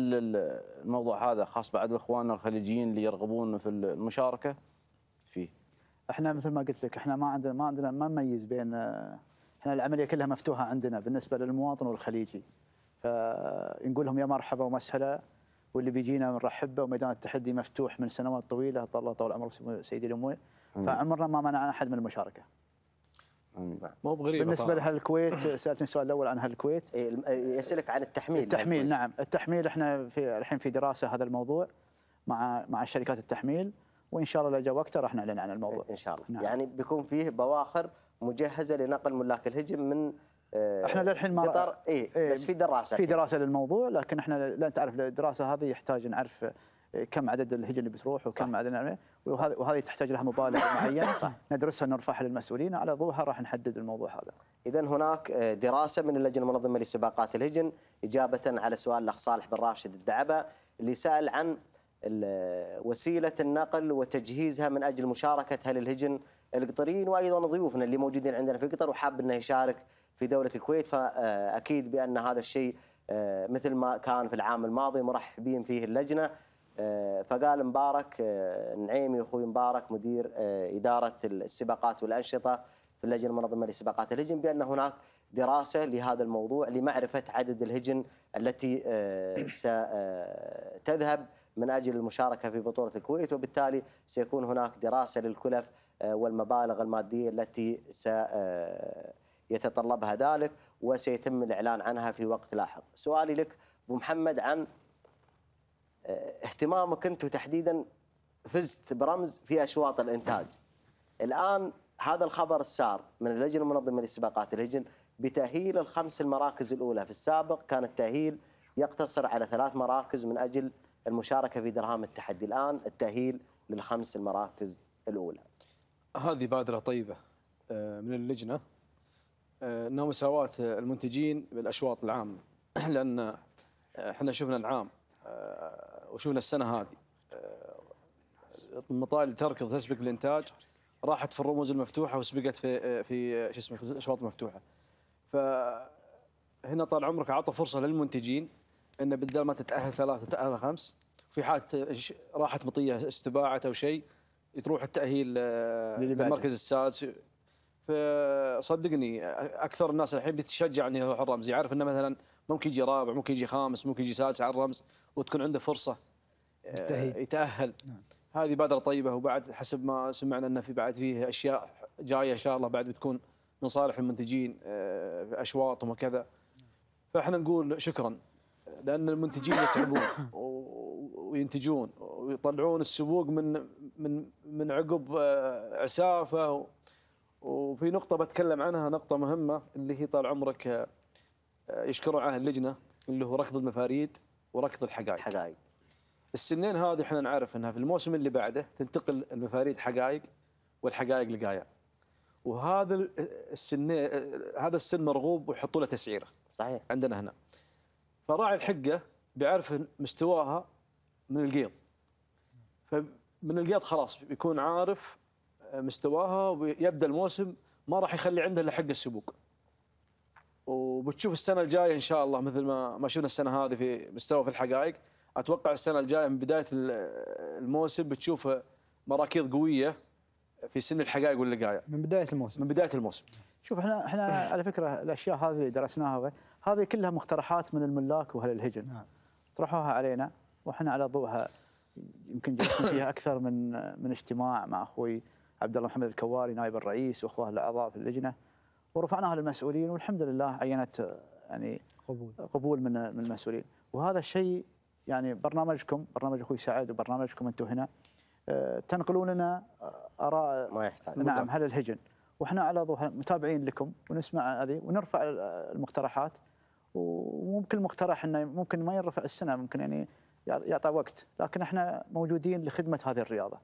الموضوع هذا خاص بعد الاخوان الخليجيين اللي يرغبون في المشاركه فيه؟ احنا مثل ما قلت لك احنا ما عندنا ما عندنا ما نميز بين آه، احنا العمليه كلها مفتوحه عندنا بالنسبه للمواطن والخليجي فنقول لهم يا مرحبا ومسهلا واللي بيجينا بنرحب به وميدان التحدي مفتوح من سنوات طويله الله طول عمر سيدي الاموي نعم. فعمرنا ما منعنا احد من المشاركه. نعم. مو بغريب بالنسبه لها الكويت سالتني السؤال الاول عن الكويت إيه، إيه، يسالك عن التحميل التحميل يعني نعم التحميل احنا في الحين في دراسه هذا الموضوع مع مع شركات التحميل وان شاء الله لو جاء وقته راح نعلن عن الموضوع ان شاء الله نعم. يعني بيكون فيه بواخر مجهزه لنقل ملاك الهجم من آه، احنا للحين ما قطر إيه, إيه بس في دراسه في دراسه للموضوع لكن احنا لا تعرف الدراسه هذه يحتاج نعرف كم عدد الهجن اللي بتروح وكم صح. عدد وهذه وهذه تحتاج لها مبالغ معينه صح ندرسها نرفعها للمسؤولين على ضوءها راح نحدد الموضوع هذا. اذا هناك آه، دراسه من اللجنه المنظمه لسباقات الهجن اجابه على سؤال الاخ صالح بن راشد الدعبه اللي سال عن وسيله النقل وتجهيزها من اجل مشاركه اهل الهجن القطريين وايضا ضيوفنا اللي موجودين عندنا في قطر وحاب انه يشارك في دوله الكويت فاكيد آه، بان هذا الشيء آه، مثل ما كان في العام الماضي مرحبين فيه اللجنه فقال مبارك آه، نعيمي اخوي مبارك مدير آه، اداره السباقات والانشطه في اللجنه المنظمه لسباقات الهجن بان هناك دراسه لهذا الموضوع لمعرفه عدد الهجن التي آه، ستذهب من اجل المشاركه في بطوله الكويت وبالتالي سيكون هناك دراسه للكلف والمبالغ الماديه التي س يتطلبها ذلك وسيتم الاعلان عنها في وقت لاحق. سؤالي لك ابو محمد عن آه، اهتمامك انت وتحديدا فزت برمز في اشواط الانتاج. الان هذا الخبر السار من اللجنه المنظمه للسباقات الهجن بتاهيل الخمس المراكز الاولى في السابق كان التاهيل يقتصر على ثلاث مراكز من اجل المشاركه في درهام التحدي الان التاهيل للخمس المراكز الاولى. هذه بادره طيبه آه، من اللجنه انه مساواه المنتجين بالاشواط العامه لان آه، احنا شفنا العام وشفنا السنه هذه مطال تركض تسبق بالانتاج راحت في الرموز المفتوحه وسبقت في في شو اسمه في الاشواط المفتوحه فهنا طال عمرك اعطوا فرصه للمنتجين ان بدل ما تتاهل ثلاثه تتاهل خمس في حاله راحت مطيه استباعت او شيء تروح التاهيل للمركز السادس فصدقني اكثر الناس الحين بتشجع انه يروح الرمز يعرف انه مثلا ممكن يجي رابع ممكن يجي خامس ممكن يجي سادس على الرمز وتكون عنده فرصه آه، يتاهل نعم. هذه بادره طيبه وبعد حسب ما سمعنا انه في بعد فيه اشياء جايه ان شاء الله بعد بتكون من صالح المنتجين في آه، اشواطهم وكذا فاحنا نقول شكرا لان المنتجين يتعبون وينتجون ويطلعون السبوق من من من عقب آه، عسافه وفي نقطة بتكلم عنها نقطة مهمة اللي هي طال عمرك آه، يشكروا عنها اللجنة اللي هو ركض المفاريد وركض الحقائق. الحقائق. السنين هذه احنا نعرف انها في الموسم اللي بعده تنتقل المفاريد حقائق والحقائق لقايع. وهذا آه، السن آه، هذا السن مرغوب ويحطوا له تسعيره. صحيح. عندنا هنا. فراعي الحقه بيعرف مستواها من القيض. فمن القيض خلاص بيكون عارف مستواها ويبدا الموسم ما راح يخلي عنده الا حق السبوق. وبتشوف السنه الجايه ان شاء الله مثل ما ما شفنا السنه هذه في مستوى في الحقائق اتوقع السنه الجايه من بدايه الموسم بتشوف مراكيض قويه في سن الحقائق واللقايا. من بدايه الموسم من بدايه الموسم شوف احنا احنا على فكره الاشياء هذه اللي درسناها هذه كلها مقترحات من الملاك واهل الهجن نعم. طرحوها علينا واحنا على ضوءها يمكن جلسنا فيها اكثر من من اجتماع مع اخوي عبد الله محمد الكواري نائب الرئيس واخوه الاعضاء في اللجنه ورفعناها للمسؤولين والحمد لله عينت يعني قبول قبول من من المسؤولين وهذا الشيء يعني برنامجكم برنامج اخوي سعد وبرنامجكم انتم هنا آه، تنقلون لنا آه، اراء ما يحتاج نعم هل الهجن واحنا على ضوء متابعين لكم ونسمع هذه ونرفع المقترحات وممكن مقترح انه ممكن ما ينرفع السنه ممكن يعني يعطى وقت لكن احنا موجودين لخدمه هذه الرياضه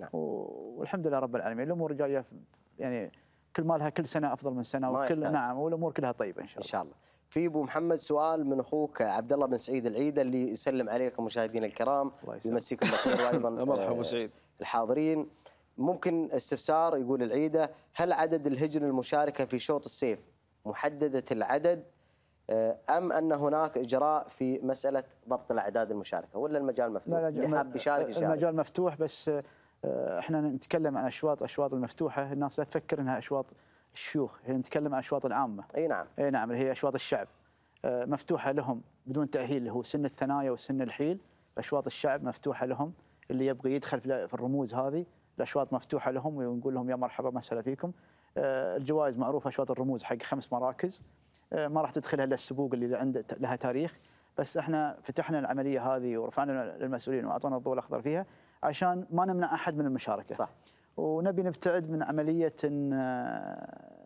نعم. والحمد لله رب العالمين الامور جايه يعني كل مالها كل سنه افضل من سنه وكل نعم والامور كلها طيبه ان شاء الله ان شاء الله في ابو محمد سؤال من اخوك عبد الله بن سعيد العيده اللي يسلم عليكم مشاهدينا الكرام يمسيكم بالخير وايضا مرحبا ابو آه، سعيد الحاضرين ممكن استفسار يقول العيده هل عدد الهجن المشاركه في شوط السيف محدده العدد آه، ام ان هناك اجراء في مساله ضبط الاعداد المشاركه ولا المجال مفتوح؟ لا اللي حاب يشارك المجال مفتوح بس آه، احنا نتكلم عن اشواط اشواط المفتوحه الناس لا تفكر انها اشواط الشيوخ هي نتكلم عن اشواط العامه اي نعم اي نعم اللي هي اشواط الشعب آه، مفتوحه لهم بدون تاهيل اللي هو سن الثنايا وسن الحيل اشواط الشعب مفتوحه لهم اللي يبغي يدخل في الرموز هذه الاشواط مفتوحه لهم ونقول لهم يا مرحبا مسهلا فيكم آه، الجوائز معروفه اشواط الرموز حق خمس مراكز ما راح تدخلها الا السبوق اللي عنده لها تاريخ بس احنا فتحنا العمليه هذه ورفعنا للمسؤولين واعطونا الضوء الاخضر فيها عشان ما نمنع احد من المشاركه صح ونبي نبتعد من عمليه آه،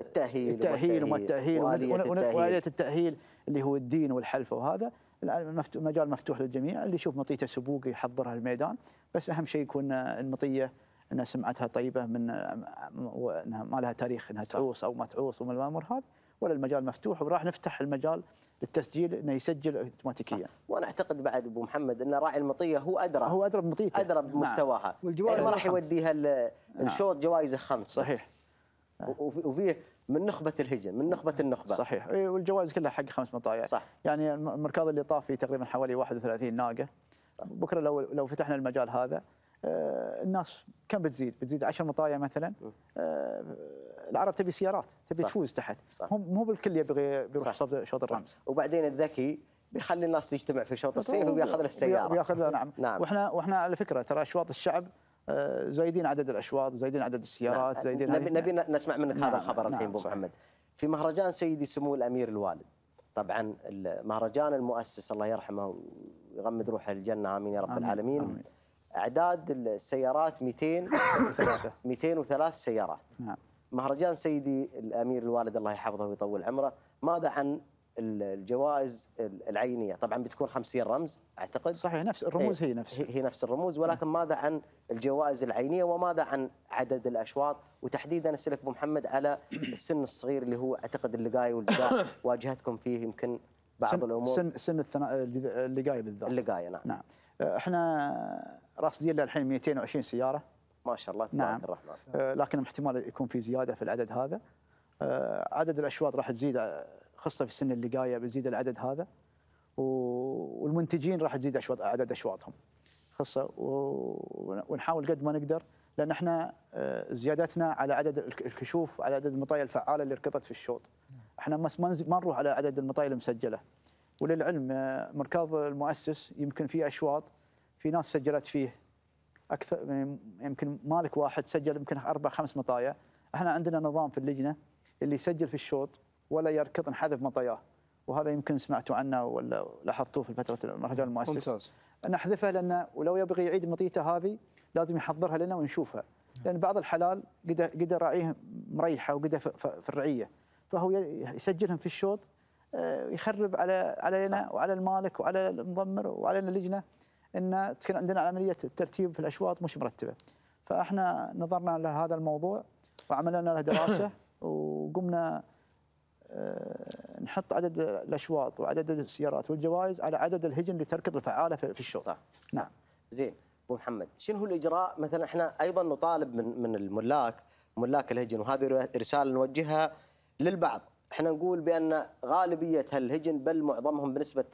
التاهيل التاهيل وما التاهيل واليه التاهيل اللي هو الدين والحلفه وهذا المجال مفتوح للجميع اللي يشوف مطيته سبوق يحضرها الميدان بس اهم شيء يكون المطيه انها سمعتها طيبه من آه، وانها ما لها تاريخ انها تعوص او ما تعوص ومن الامور هذه ولا المجال مفتوح وراح نفتح المجال للتسجيل انه يسجل اوتوماتيكيا. وانا اعتقد بعد ابو محمد ان راعي المطيه هو ادرى هو ادرى بمطيته ادرى بمستواها نعم. والجوائز يعني ما راح يوديها نعم. الشوط جوائزه خمس صحيح وفيه من نخبه الهجن من نخبه النخبه صحيح والجوائز كلها حق خمس مطايع صح يعني المركض اللي طاف فيه تقريبا حوالي 31 ناقه بكره لو لو فتحنا المجال هذا آه، الناس كم بتزيد؟ بتزيد 10 مطايع مثلا العرب تبي سيارات تبي صح. تفوز تحت هم مو بالكل يبغى بيروح شوط الرمز وبعدين الذكي بيخلي الناس تجتمع في شوط الصيف وبياخذ له السياره بياخذ له نعم. نعم. نعم واحنا واحنا على فكره ترى اشواط الشعب آه، زايدين عدد الاشواط وزايدين عدد السيارات نعم. زايدين نبي, نبي نسمع منك نعم. هذا الخبر نعم. الحين ابو محمد في مهرجان سيدي سمو الامير الوالد طبعا المهرجان المؤسس الله يرحمه ويغمد روحه الجنه امين يا رب آمين. العالمين آمين. اعداد السيارات 200 203 سيارات نعم مهرجان سيدي الامير الوالد الله يحفظه ويطول عمره ماذا عن الجوائز العينيه طبعا بتكون 50 رمز اعتقد صحيح نفس الرموز إيه، هي نفس هي نفس الرموز ولكن ماذا عن الجوائز العينيه وماذا عن عدد الاشواط وتحديدا اسالك ابو محمد على السن الصغير اللي هو اعتقد اللقاي واللقاء واجهتكم فيه يمكن بعض سن الامور سن سن الثنا... اللقاي بالذات اللقاي نعم نعم أه، احنا راصدين للحين 220 سياره ما شاء الله تبارك نعم. الرحمن آه لكن احتمال يكون في زياده في العدد هذا آه عدد الاشواط راح تزيد خاصه في السنه اللي جايه بيزيد العدد هذا والمنتجين راح تزيد اشواط عدد اشواطهم خاصه ونحاول قد ما نقدر لان احنا أه، زيادتنا على عدد الكشوف على عدد المطايا الفعاله اللي ركضت في الشوط احنا ما ما نروح على عدد المطايا المسجله وللعلم أه، مركز المؤسس يمكن فيه اشواط في ناس سجلت فيه اكثر يمكن مالك واحد سجل يمكن اربع خمس مطايا احنا عندنا نظام في اللجنه اللي يسجل في الشوط ولا يركض انحذف مطاياه وهذا يمكن سمعتوا عنه ولا لاحظتوه في فتره المهرجان المؤسس ممتاز نحذفها لان ولو يبغي يعيد مطيته هذه لازم يحضرها لنا ونشوفها نعم. لان بعض الحلال قد قد راعيه مريحه وقد في الرعيه فهو يسجلهم في الشوط آه، يخرب على علينا وعلى المالك وعلى المضمر وعلى اللجنه ان تكون عندنا عمليه الترتيب في الاشواط مش مرتبه فاحنا نظرنا لهذا الموضوع وعملنا له دراسه وقمنا آه، نحط عدد الاشواط وعدد السيارات والجوائز على عدد الهجن اللي تركض الفعاله في الشوط صح نعم زين ابو محمد شنو هو الاجراء مثلا احنا ايضا نطالب من من الملاك ملاك الهجن وهذه رساله نوجهها للبعض احنا نقول بان غالبيه الهجن بل معظمهم بنسبه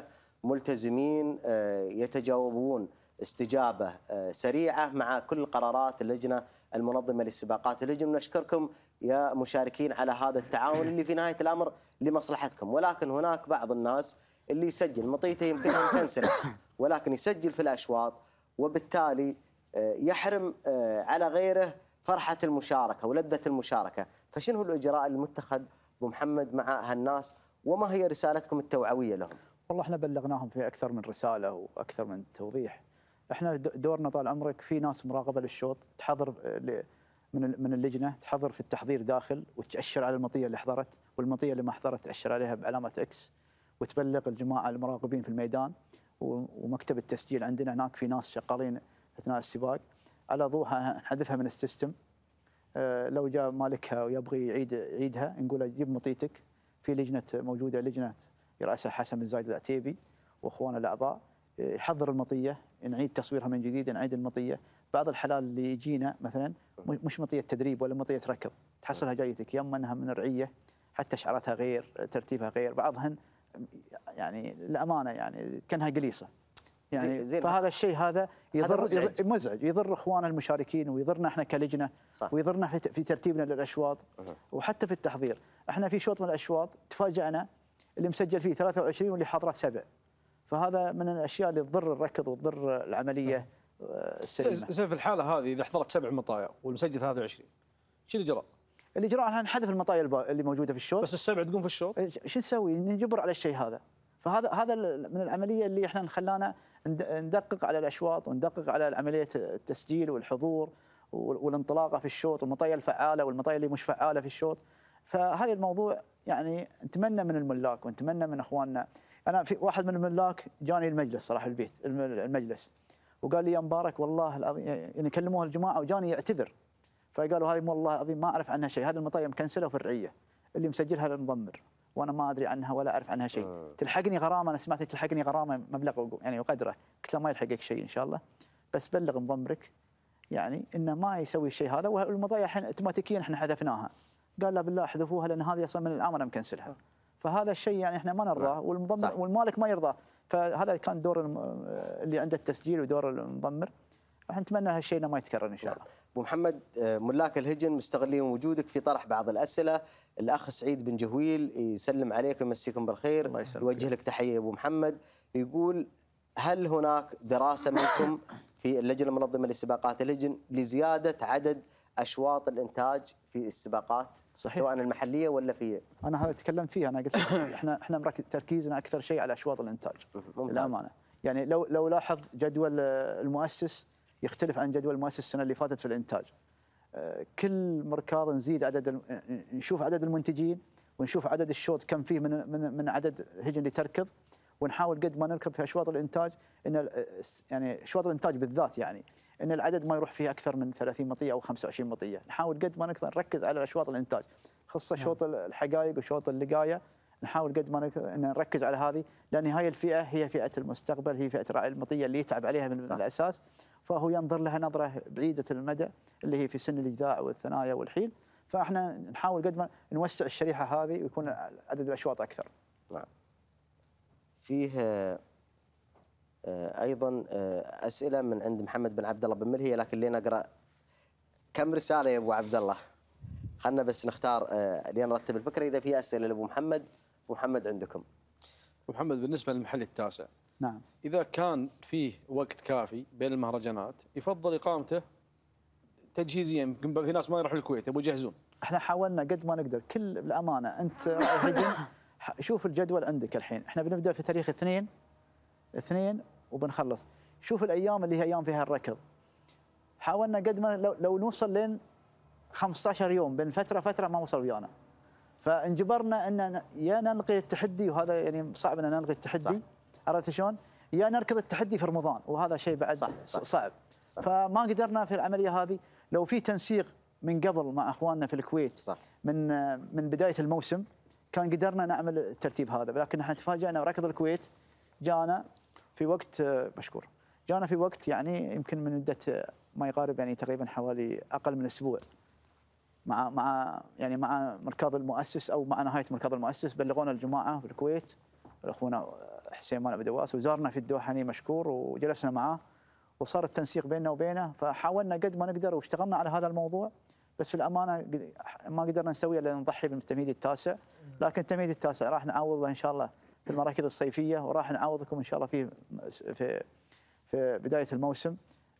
99% ملتزمين آه، يتجاوبون استجابة آه، سريعة مع كل قرارات اللجنة المنظمة للسباقات اللجنة نشكركم يا مشاركين على هذا التعاون اللي في نهاية الأمر لمصلحتكم ولكن هناك بعض الناس اللي يسجل مطيته يمكن أن تنسل ولكن يسجل في الأشواط وبالتالي آه، يحرم على غيره فرحة المشاركة ولذة المشاركة فشنو الإجراء المتخذ أبو محمد مع هالناس وما هي رسالتكم التوعوية لهم والله احنا بلغناهم في اكثر من رساله واكثر من توضيح احنا دورنا طال عمرك في ناس مراقبه للشوط تحضر آه، من من اللجنه تحضر في التحضير داخل وتاشر على المطيه اللي حضرت والمطيه اللي ما حضرت تاشر عليها بعلامه اكس وتبلغ الجماعه المراقبين في الميدان ومكتب التسجيل عندنا هناك في ناس شغالين اثناء السباق على ضوءها نحذفها من السيستم آه، لو جاء مالكها ويبغي يعيد يعيدها نقول له جيب مطيتك في لجنه موجوده لجنه يرأسها حسن بن زايد العتيبي واخوانه الاعضاء إيه، يحضر المطيه نعيد تصويرها من جديد نعيد المطيه بعض الحلال اللي يجينا مثلا مش مطيه تدريب ولا مطيه ركض تحصلها جايتك يا اما انها من الرعيه حتى شعراتها غير ترتيبها غير بعضهن يعني الامانه يعني كانها قليصه يعني زي فهذا الشيء هذا يضر هذا مزعج. مزعج يضر اخواننا المشاركين ويضرنا احنا كلجنه صح. ويضرنا في ترتيبنا للاشواط وحتى في التحضير احنا في شوط من الاشواط تفاجئنا اللي مسجل فيه 23 واللي حضره سبع فهذا من الاشياء اللي تضر الركض وتضر العمليه نعم. آه، السليمه. زين في الحاله هذه اذا حضرت سبع مطايا والمسجل 23 شو الاجراء؟ الاجراء الان نحذف المطايا اللي موجوده في الشوط بس السبع تقوم في الشوط شو نسوي؟ نجبر على الشيء هذا فهذا هذا من العمليه اللي احنا خلانا ندقق على الاشواط وندقق على عمليه التسجيل والحضور والانطلاقه في الشوط والمطايا الفعاله والمطايا اللي مش فعاله في الشوط فهذا الموضوع يعني نتمنى من الملاك ونتمنى من اخواننا انا في واحد من الملاك جاني المجلس صراحه البيت المجلس وقال لي يا مبارك والله العظيم يعني كلموه الجماعه وجاني يعتذر فقالوا هذه والله العظيم ما اعرف عنها شيء هذه المطايه مكنسله الرعيه اللي مسجلها المضمر وانا ما ادري عنها ولا اعرف عنها شيء آه. تلحقني غرامه انا سمعت تلحقني غرامه مبلغ يعني وقدره قلت له ما يلحقك شيء ان شاء الله بس بلغ مضمرك يعني انه ما يسوي الشيء هذا والمضايع اوتوماتيكيا احنا حذفناها قال لا بالله احذفوها لان هذه اصلا من الامر انا مكنسلها فهذا الشيء يعني احنا ما نرضاه والمالك ما يرضاه فهذا كان دور اللي عنده التسجيل ودور المضمر راح نتمنى هالشيء ما يتكرر ان شاء الله. ابو محمد آه، ملاك الهجن مستغلين وجودك في طرح بعض الاسئله، الاخ سعيد بن جهويل يسلم عليك ويمسيكم بالخير الله يسلمك. يوجه لك تحيه ابو محمد يقول هل هناك دراسه منكم في اللجنه المنظمه لسباقات الهجن لزياده عدد اشواط الانتاج في السباقات صحيح. سواء المحليه ولا في انا هذا تكلمت فيها انا قلت احنا احنا مركز تركيزنا اكثر شيء على اشواط الانتاج للامانه يعني لو لو لاحظ جدول المؤسس يختلف عن جدول المؤسس السنه اللي فاتت في الانتاج آه، كل مركاض نزيد عدد نشوف عدد المنتجين ونشوف عدد الشوط كم فيه من من, من عدد هجن اللي تركض ونحاول قد ما نركض في اشواط الانتاج ان يعني اشواط الانتاج بالذات يعني ان العدد ما يروح فيه اكثر من 30 مطيه او 25 مطيه، نحاول قد ما نقدر نركز على اشواط الانتاج، خاصه نعم. شوط الحقائق وشوط اللقايه نحاول قد ما نركز على هذه لان هاي الفئه هي فئه المستقبل هي فئه راعي المطيه اللي يتعب عليها من صح. الاساس فهو ينظر لها نظره بعيده المدى اللي هي في سن الاجداع والثنايا والحيل فاحنا نحاول قد ما نوسع الشريحه هذه ويكون نعم. عدد الاشواط اكثر. نعم. فيه آه، ايضا آه، اسئله من عند محمد بن عبد الله بن ملهي لكن لين اقرا كم رساله يا ابو عبد الله خلنا بس نختار آه، لين نرتب الفكره اذا في اسئله لابو محمد ابو محمد عندكم ابو محمد بالنسبه للمحل التاسع نعم اذا كان فيه وقت كافي بين المهرجانات يفضل اقامته تجهيزيا يمكن في ناس ما يروحوا الكويت يبغوا يجهزون احنا حاولنا قد ما نقدر كل الامانه انت شوف الجدول عندك الحين احنا بنبدا في تاريخ اثنين اثنين وبنخلص شوف الايام اللي هي ايام فيها الركض حاولنا قد ما لو, لو نوصل لين 15 يوم بين فتره فتره ما وصل ويانا فانجبرنا ان يا نلقي التحدي وهذا يعني صعب ان نلقي التحدي صح. عرفت شلون؟ يا نركض التحدي في رمضان وهذا شيء بعد صح. صح. صعب صح. فما قدرنا في العمليه هذه لو في تنسيق من قبل مع اخواننا في الكويت صح. من من بدايه الموسم كان قدرنا نعمل الترتيب هذا ولكن احنا تفاجئنا ركض الكويت جانا في وقت مشكور جانا في وقت يعني يمكن من مده ما يقارب يعني تقريبا حوالي اقل من اسبوع مع مع يعني مع مركض المؤسس او مع نهايه مركض المؤسس بلغونا الجماعه في الكويت اخونا حسين مال ابو دواس وزارنا في الدوحه هني مشكور وجلسنا معاه وصار التنسيق بيننا وبينه فحاولنا قد ما نقدر واشتغلنا على هذا الموضوع بس في الامانه ما قدرنا نسوي الا نضحي بالتمهيد التاسع لكن التمهيد التاسع راح نعوضه ان شاء الله في المراكز الصيفيه وراح نعوضكم ان شاء الله في في في بدايه الموسم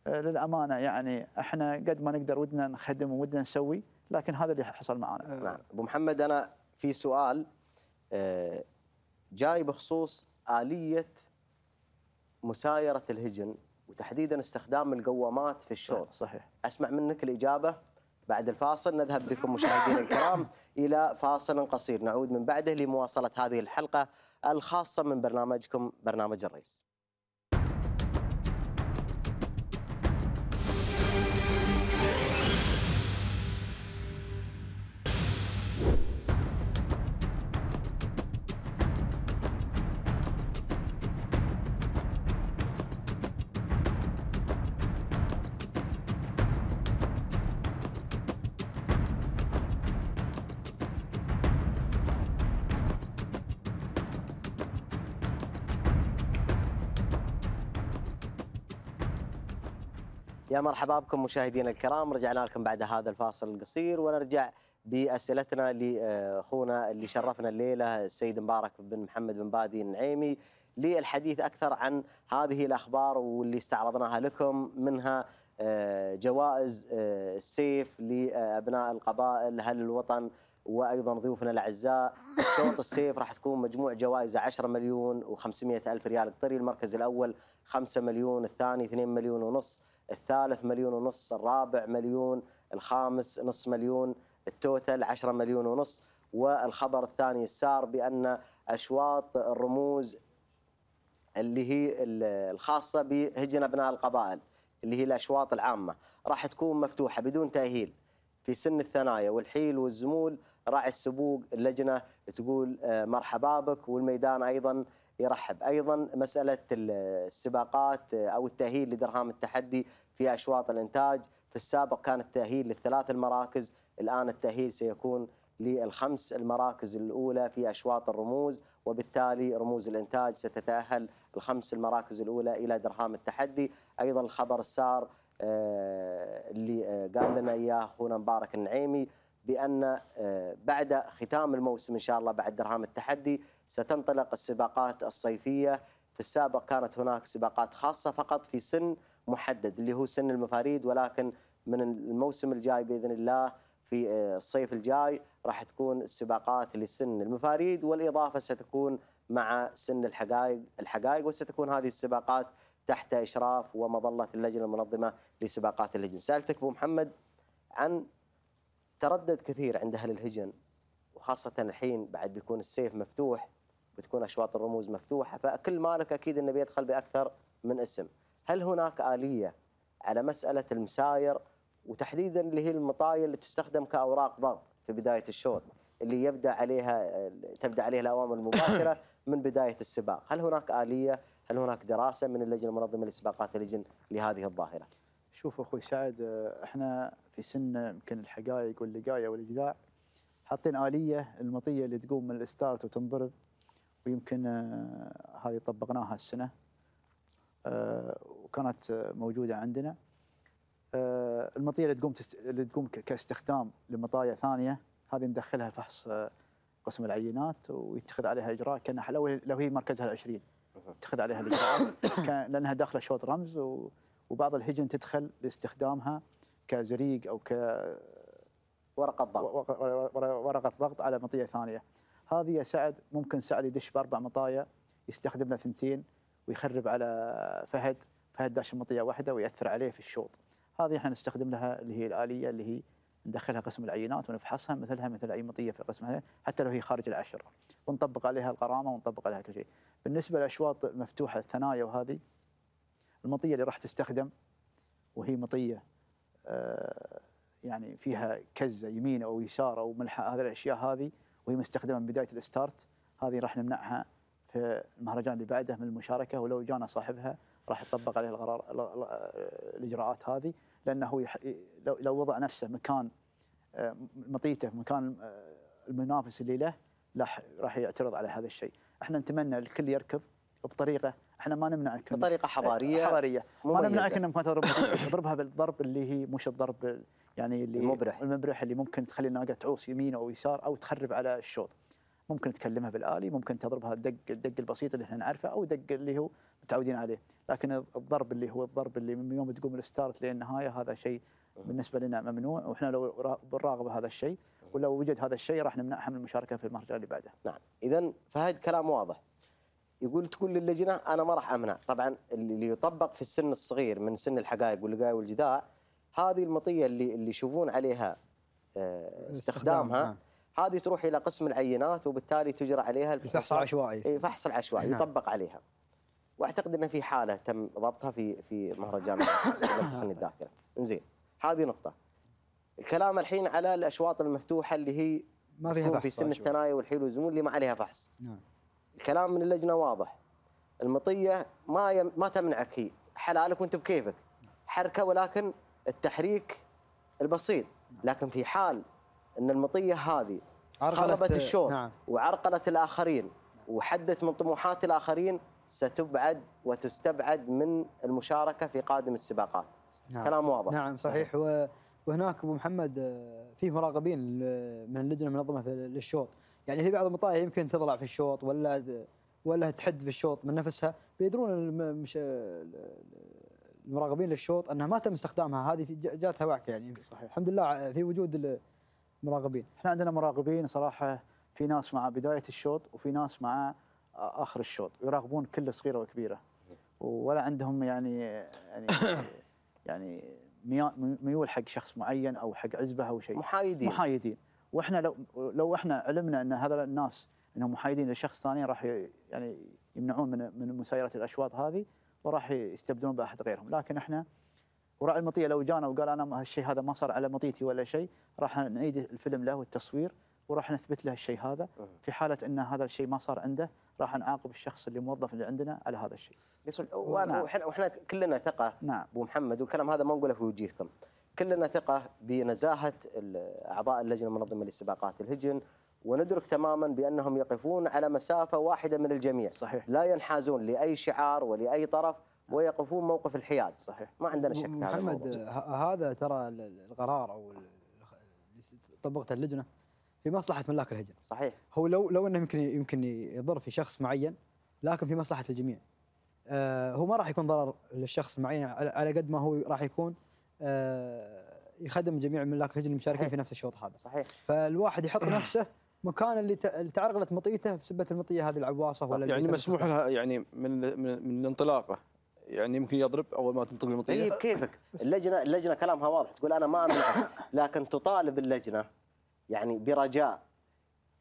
آه، للامانه يعني احنا قد ما نقدر ودنا نخدم ودنا نسوي لكن هذا اللي حصل معنا آه، نعم. ابو محمد انا في سؤال آه، جاي بخصوص اليه مسايره الهجن وتحديدا استخدام القوامات في الشوط صحيح اسمع منك الاجابه بعد الفاصل نذهب بكم مشاهدينا الكرام إلى فاصل قصير نعود من بعده لمواصلة هذه الحلقة الخاصة من برنامجكم برنامج الرئيس مرحبا بكم مشاهدينا الكرام رجعنا لكم بعد هذا الفاصل القصير ونرجع باسئلتنا لاخونا اللي شرفنا الليله السيد مبارك بن محمد بن بادي النعيمي للحديث اكثر عن هذه الاخبار واللي استعرضناها لكم منها آه، جوائز آه، السيف لابناء القبائل هل الوطن وايضا ضيوفنا الاعزاء شوط السيف راح تكون مجموع جوائز 10 مليون و500 الف ريال قطري المركز الاول 5 مليون الثاني 2 مليون ونص الثالث مليون ونص الرابع مليون الخامس نص مليون التوتل 10 مليون ونص والخبر الثاني السار بأن أشواط الرموز اللي هي الخاصة بهجن أبناء القبائل اللي هي الأشواط العامة راح تكون مفتوحة بدون تأهيل في سن الثنايا والحيل والزمول راعي السبوق اللجنة تقول آه، مرحبا بك والميدان أيضا يرحب ايضا مساله السباقات آه، او التاهيل لدرهام التحدي في اشواط الانتاج في السابق كان التاهيل للثلاث المراكز الان التاهيل سيكون للخمس المراكز الأولى في أشواط الرموز وبالتالي رموز الإنتاج ستتأهل الخمس المراكز الأولى إلى درهام التحدي أيضا الخبر السار آه، اللي آه، قال لنا إياه أخونا مبارك النعيمي بأن آه، بعد ختام الموسم إن شاء الله بعد درهام التحدي ستنطلق السباقات الصيفية في السابق كانت هناك سباقات خاصة فقط في سن محدد اللي هو سن المفاريد ولكن من الموسم الجاي بإذن الله في آه، الصيف الجاي راح تكون السباقات لسن المفاريد والإضافة ستكون مع سن الحقائق الحقائق وستكون هذه السباقات تحت إشراف ومظلة اللجنة المنظمة لسباقات اللجنة سألتك أبو محمد عن تردد كثير عند أهل الهجن وخاصة الحين بعد بيكون السيف مفتوح بتكون أشواط الرموز مفتوحة فكل مالك أكيد أنه بيدخل بأكثر من اسم هل هناك آلية على مسألة المساير وتحديدا اللي هي المطايا اللي تستخدم كأوراق ضغط في بداية الشوط اللي يبدا عليها تبدا عليها الاوامر المباشره من بدايه السباق، هل هناك اليه؟ هل هناك دراسه من اللجنه المنظمه لسباقات الهجن لهذه الظاهره؟ شوف اخوي سعد آه، احنا في سن يمكن الحقائق واللقايه والاجذاع حاطين اليه المطيه اللي تقوم من الستارت وتنضرب ويمكن آه، هذه طبقناها السنه آه، وكانت موجوده عندنا آه، المطيه اللي تقوم تست... اللي تقوم كاستخدام لمطايا ثانيه هذه ندخلها فحص قسم العينات ويتخذ عليها اجراء كانها لو لو هي مركزها 20 يتخذ عليها الاجراءات لانها داخله شوط رمز وبعض الهجن تدخل لاستخدامها كزريق او ك ورقه ضغط ورقه ضغط على مطيه ثانيه هذه يا سعد ممكن سعد يدش باربع مطايا يستخدم له ثنتين ويخرب على فهد فهد داش مطيه واحده وياثر عليه في الشوط هذه احنا نستخدم لها اللي هي الاليه اللي هي ندخلها قسم العينات ونفحصها مثلها مثل اي مطيه في قسمها حتى لو هي خارج العشر ونطبق عليها الغرامه ونطبق عليها كل شيء. بالنسبه للاشواط المفتوحه الثنايا وهذه المطيه اللي راح تستخدم وهي مطيه آه، يعني فيها كزه يمين او يسار او ملحه هذه الاشياء هذه وهي مستخدمه من بدايه الستارت هذه راح نمنعها في المهرجان اللي بعده من المشاركه ولو جانا صاحبها راح يطبق عليه القرار الاجراءات هذه لانه لو وضع نفسه مكان آه، مطيته في مكان آه، المنافس اللي له راح يعترض على هذا الشيء، احنا نتمنى الكل يركض بطريقه احنا ما نمنعك بطريقه إيه، حضاريه حضاريه مميزة. ما نمنعك انك ما تضربها بالضرب اللي هي مش الضرب يعني اللي المبرح المبرح اللي ممكن تخلي الناقه تعوص يمين او يسار او تخرب على الشوط ممكن تكلمها بالالي ممكن تضربها الدق الدق البسيط اللي احنا نعرفه او دق اللي هو متعودين عليه لكن الضرب اللي هو الضرب اللي من يوم تقوم الستارت للنهايه هذا شيء بالنسبه لنا ممنوع واحنا لو بنراقب هذا الشيء ولو وجد هذا الشيء راح نمنعها من المشاركه في المهرجان اللي بعده. نعم، اذا فهد كلام واضح يقول تقول للجنه انا ما راح امنع طبعا اللي يطبق في السن الصغير من سن الحقائق واللقاية والجداع هذه المطيه اللي اللي يشوفون عليها آه، استخدامها نعم. هذه تروح الى قسم العينات وبالتالي تجرى عليها الفحص العشوائي فحص العشوائي نعم. يطبق عليها واعتقد ان في حاله تم ضبطها في في مهرجان تخني الذاكره زين هذه نقطه الكلام الحين على الاشواط المفتوحه اللي هي ما فيها فحص في سن الثنايا والحيل والزمول اللي ما عليها فحص نعم الكلام من اللجنه واضح المطيه ما يم ما تمنعك هي حلالك وانت بكيفك حركه ولكن التحريك البسيط لكن في حال ان المطيه هذه خربت الشوط نعم. وعرقلت الاخرين وحدت من طموحات الاخرين ستبعد وتستبعد من المشاركه في قادم السباقات نعم. كلام واضح نعم صحيح, صحيح. وهناك ابو محمد آه، في مراقبين من اللجنه المنظمه للشوط يعني في بعض المطايا يمكن تضلع في الشوط ولا ولا تحد في الشوط من نفسها بيدرون المراقبين للشوط انها ما تم استخدامها هذه جاتها وعكه يعني صحيح. الحمد لله في وجود المراقبين احنا عندنا مراقبين صراحه في ناس مع بدايه الشوط وفي ناس مع اخر الشوط يراقبون كل صغيره وكبيره ولا عندهم يعني يعني يعني ميول حق شخص معين او حق عزبه او شيء محايدين محايدين واحنا لو لو احنا علمنا ان هذول الناس انهم محايدين لشخص ثاني راح يعني يمنعون من من مسايره الاشواط هذه وراح يستبدلون باحد غيرهم، لكن احنا وراعي المطيه لو جانا وقال انا هالشيء هذا ما صار على مطيتي ولا شيء راح نعيد الفيلم له والتصوير وراح نثبت له الشيء هذا في حاله ان هذا الشيء ما صار عنده راح نعاقب الشخص اللي موظف اللي عندنا على هذا الشيء. وانا نعم. واحنا كلنا ثقه نعم. ابو محمد والكلام هذا ما نقوله في وجيهكم. كلنا ثقة بنزاهة أعضاء اللجنة المنظمة للسباقات الهجن وندرك تماما بأنهم يقفون على مسافة واحدة من الجميع صحيح. لا ينحازون لأي شعار ولأي طرف ويقفون موقف الحياد صحيح ما عندنا شك محمد هذا ترى القرار او طبقته اللجنه في مصلحه ملاك الهجن صحيح هو لو لو انه يمكن يمكن يضر في شخص معين لكن في مصلحه الجميع آه، هو ما راح يكون ضرر للشخص المعين على قد ما هو راح يكون آه، يخدم جميع ملاك الهجن المشاركين في نفس الشوط هذا صحيح فالواحد يحط نفسه مكان اللي تعرقلت مطيته بسبه المطيه هذه العواصه ولا يعني مسموح لها يعني من من, الانطلاقه انطلاقه يعني يمكن يضرب اول ما تنطلق المطيه اي بكيفك اللجنه اللجنه كلامها واضح تقول انا ما امنعك لكن تطالب اللجنه يعني برجاء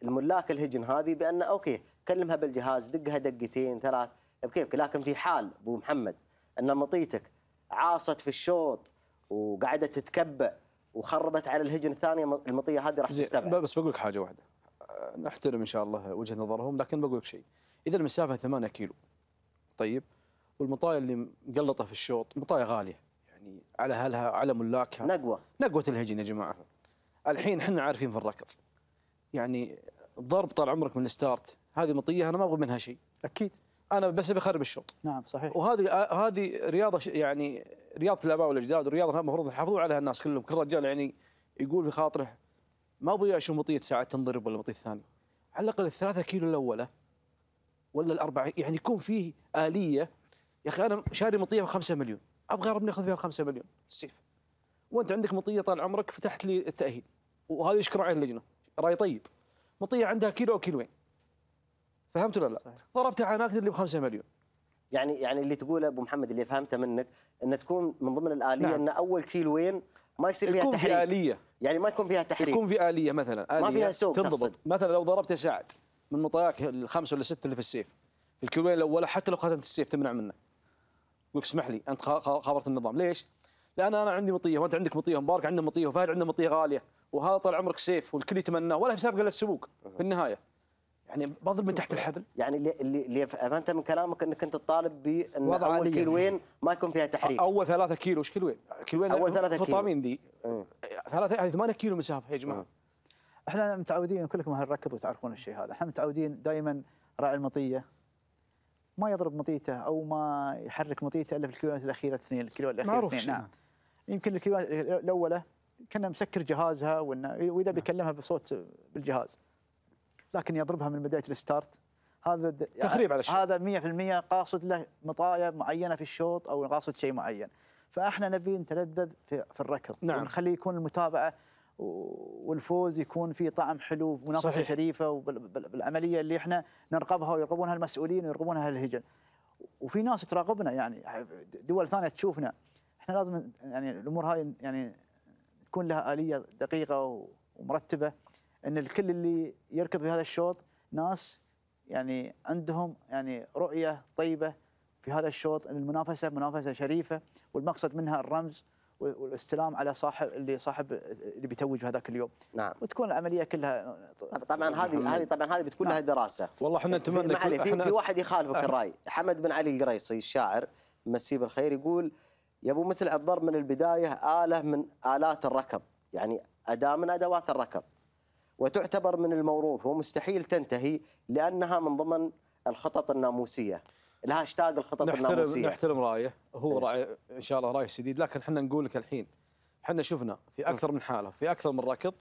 الملاك الهجن هذه بان اوكي كلمها بالجهاز دقها دقتين ثلاث بكيفك لكن في حال ابو محمد ان مطيتك عاصت في الشوط وقاعده تتكبأ وخربت على الهجن الثانيه المطيه هذه راح تستبعد بس بقول لك حاجه واحده أه، نحترم ان شاء الله وجهه نظرهم لكن بقول لك شيء اذا المسافه 8 كيلو طيب والمطايه اللي مقلطه في الشوط مطايه غاليه يعني على اهلها على ملاكها نقوه نقوه الهجن يا جماعه الحين احنا عارفين في الركض يعني ضرب طال عمرك من الستارت هذه مطيه انا ما ابغى منها شيء اكيد انا بس بخرب الشوط نعم صحيح وهذه هذه رياضه يعني رياضه الاباء والاجداد والرياضه المفروض يحافظون عليها الناس كلهم كل رجال يعني يقول في خاطره ما ابغى اشوف مطيه ساعه تنضرب ولا مطيه الثاني على الاقل الثلاثة كيلو الاولى ولا الاربعه يعني يكون فيه اليه يا اخي انا شاري مطيه ب 5 مليون ابغى ربنا ياخذ فيها 5 مليون السيف وانت عندك مطيه طال عمرك فتحت لي التاهيل وهذا يشكر عليه اللجنه راي طيب مطيه عندها كيلو او كيلوين فهمت ولا لا؟ صحيح. على ناقد اللي ب 5 مليون يعني يعني اللي تقوله ابو محمد اللي فهمته منك ان تكون من ضمن الاليه نعم. ان اول كيلوين ما يصير فيها تحريك في آلية يعني ما يكون فيها تحريك يكون في آلية مثلا آلية ما فيها سوق تنضبط مثلا لو ضربت سعد من مطاياك الخمسة ولا ستة اللي في السيف في الكيلوين الأول حتى لو خاتمت السيف تمنع منه يقول اسمح لي أنت خابرت النظام ليش؟ لأن أنا عندي مطية وأنت عندك مطية ومبارك عنده مطية وفهد عنده مطية غالية وهذا طال عمرك سيف والكل يتمناه ولا سابقه له السبوق في النهاية يعني بضرب من تحت الحبل يعني اللي اللي فهمته من كلامك انك انت تطالب بان وضع اول كيلوين ما يكون فيها تحريك اول ثلاثة كيلو ايش كيلوين؟ كيلوين اول ثلاثة كيلو فطامين ذي أه. ثلاثة هذه 8 كيلو مسافة يا جماعة أه. احنا متعودين كلكم اهل الركض وتعرفون الشيء هذا، احنا متعودين دائما راعي المطية ما يضرب مطيته او ما يحرك مطيته الا في الكيلوات الاخيره اثنين الكيلو الاخير معروف نعم يمكن الكيلوات الاولى كنا مسكر جهازها واذا نعم. بيكلمها بصوت بالجهاز لكن يضربها من بدايه الستارت هذا تخريب على الشوط هذا 100% قاصد له مطايا معينه في الشوط او قاصد شيء معين فاحنا نبي نتلذذ في, في الركض نعم. ونخلي يكون المتابعه والفوز يكون في طعم حلو ومنافسه شريفه وبالعمليه اللي احنا نرقبها ويرقبونها المسؤولين ويرقبونها الهجن وفي ناس تراقبنا يعني دول ثانيه تشوفنا احنا لازم يعني الامور هاي يعني تكون لها اليه دقيقه ومرتبه ان الكل اللي يركض في هذا الشوط ناس يعني عندهم يعني رؤيه طيبه في هذا الشوط ان المنافسه منافسه شريفه والمقصد منها الرمز والاستلام على صاحب اللي صاحب اللي بيتوج هذاك اليوم نعم وتكون العمليه كلها طبعا هذه هذه طبعا هذه بتكون نعم. لها دراسه والله احنا نتمنى في, في, في واحد يخالفك أه. الراي حمد بن علي القريصي الشاعر مسيب بالخير يقول يا ابو مثل الضرب من البدايه اله من الات الركض يعني اداه من ادوات الركض وتعتبر من الموروث ومستحيل تنتهي لانها من ضمن الخطط الناموسيه الهاشتاج الخطط نحترم الناموسيه نحترم رايه هو إيه. راي ان شاء الله راي سديد لكن احنا نقول لك الحين احنا شفنا في اكثر من حاله في اكثر من ركض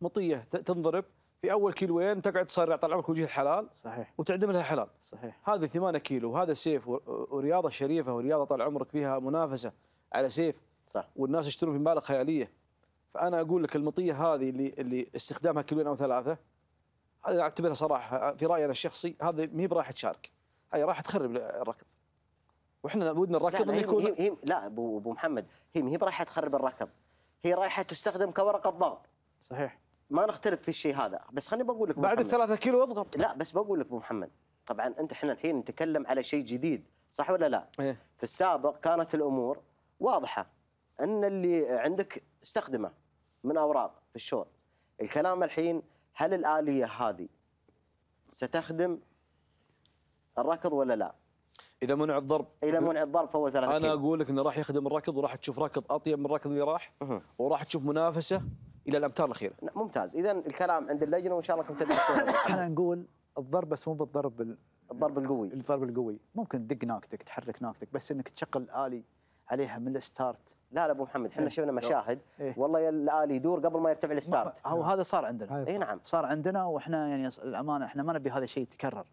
مطيه تنضرب في اول كيلوين تقعد تصرع طال عمرك وجه الحلال صحيح وتعدم لها حلال صحيح هذه 8 كيلو وهذا سيف ورياضه شريفه ورياضه طال عمرك فيها منافسه على سيف صح والناس يشترون في مبالغ خياليه فانا اقول لك المطيه هذه اللي اللي استخدامها كلين او ثلاثه هذا اعتبرها صراحه في رايي انا الشخصي هذه ما هي براحه تشارك هي راح تخرب الركض واحنا ودنا الركض لا يكون هي, هي لا ابو ابو محمد هي ما هي رايحه تخرب الركض هي رايحه تستخدم كورقه ضغط صحيح ما نختلف في الشيء هذا بس خليني بقول لك بعد الثلاثة كيلو اضغط لا بس بقول لك ابو محمد طبعا انت احنا الحين نتكلم على شيء جديد صح ولا لا إيه؟ في السابق كانت الامور واضحه ان اللي عندك استخدمه من اوراق في الشوط الكلام الحين هل الاليه هذه ستخدم الركض ولا لا؟ اذا منع الضرب اذا منع الضرب فاول ثلاث ثلاثة انا اقول لك انه راح يخدم الركض وراح تشوف ركض اطيب من الركض اللي راح وراح تشوف منافسه الى الامتار الاخيره ممتاز اذا الكلام عند اللجنه وان شاء الله انكم تدرسون احنا نقول الضرب بس مو بالضرب ال... الضرب القوي الضرب القوي ممكن تدق ناكتك تحرك ناكتك بس انك تشغل الالي عليها من الستارت لا لا ابو محمد احنا إيه. شفنا مشاهد إيه؟ والله الالي يدور قبل ما يرتفع الستارت هو هذا صار عندنا اي نعم صار عندنا واحنا يعني الامانه احنا ما نبي هذا الشيء يتكرر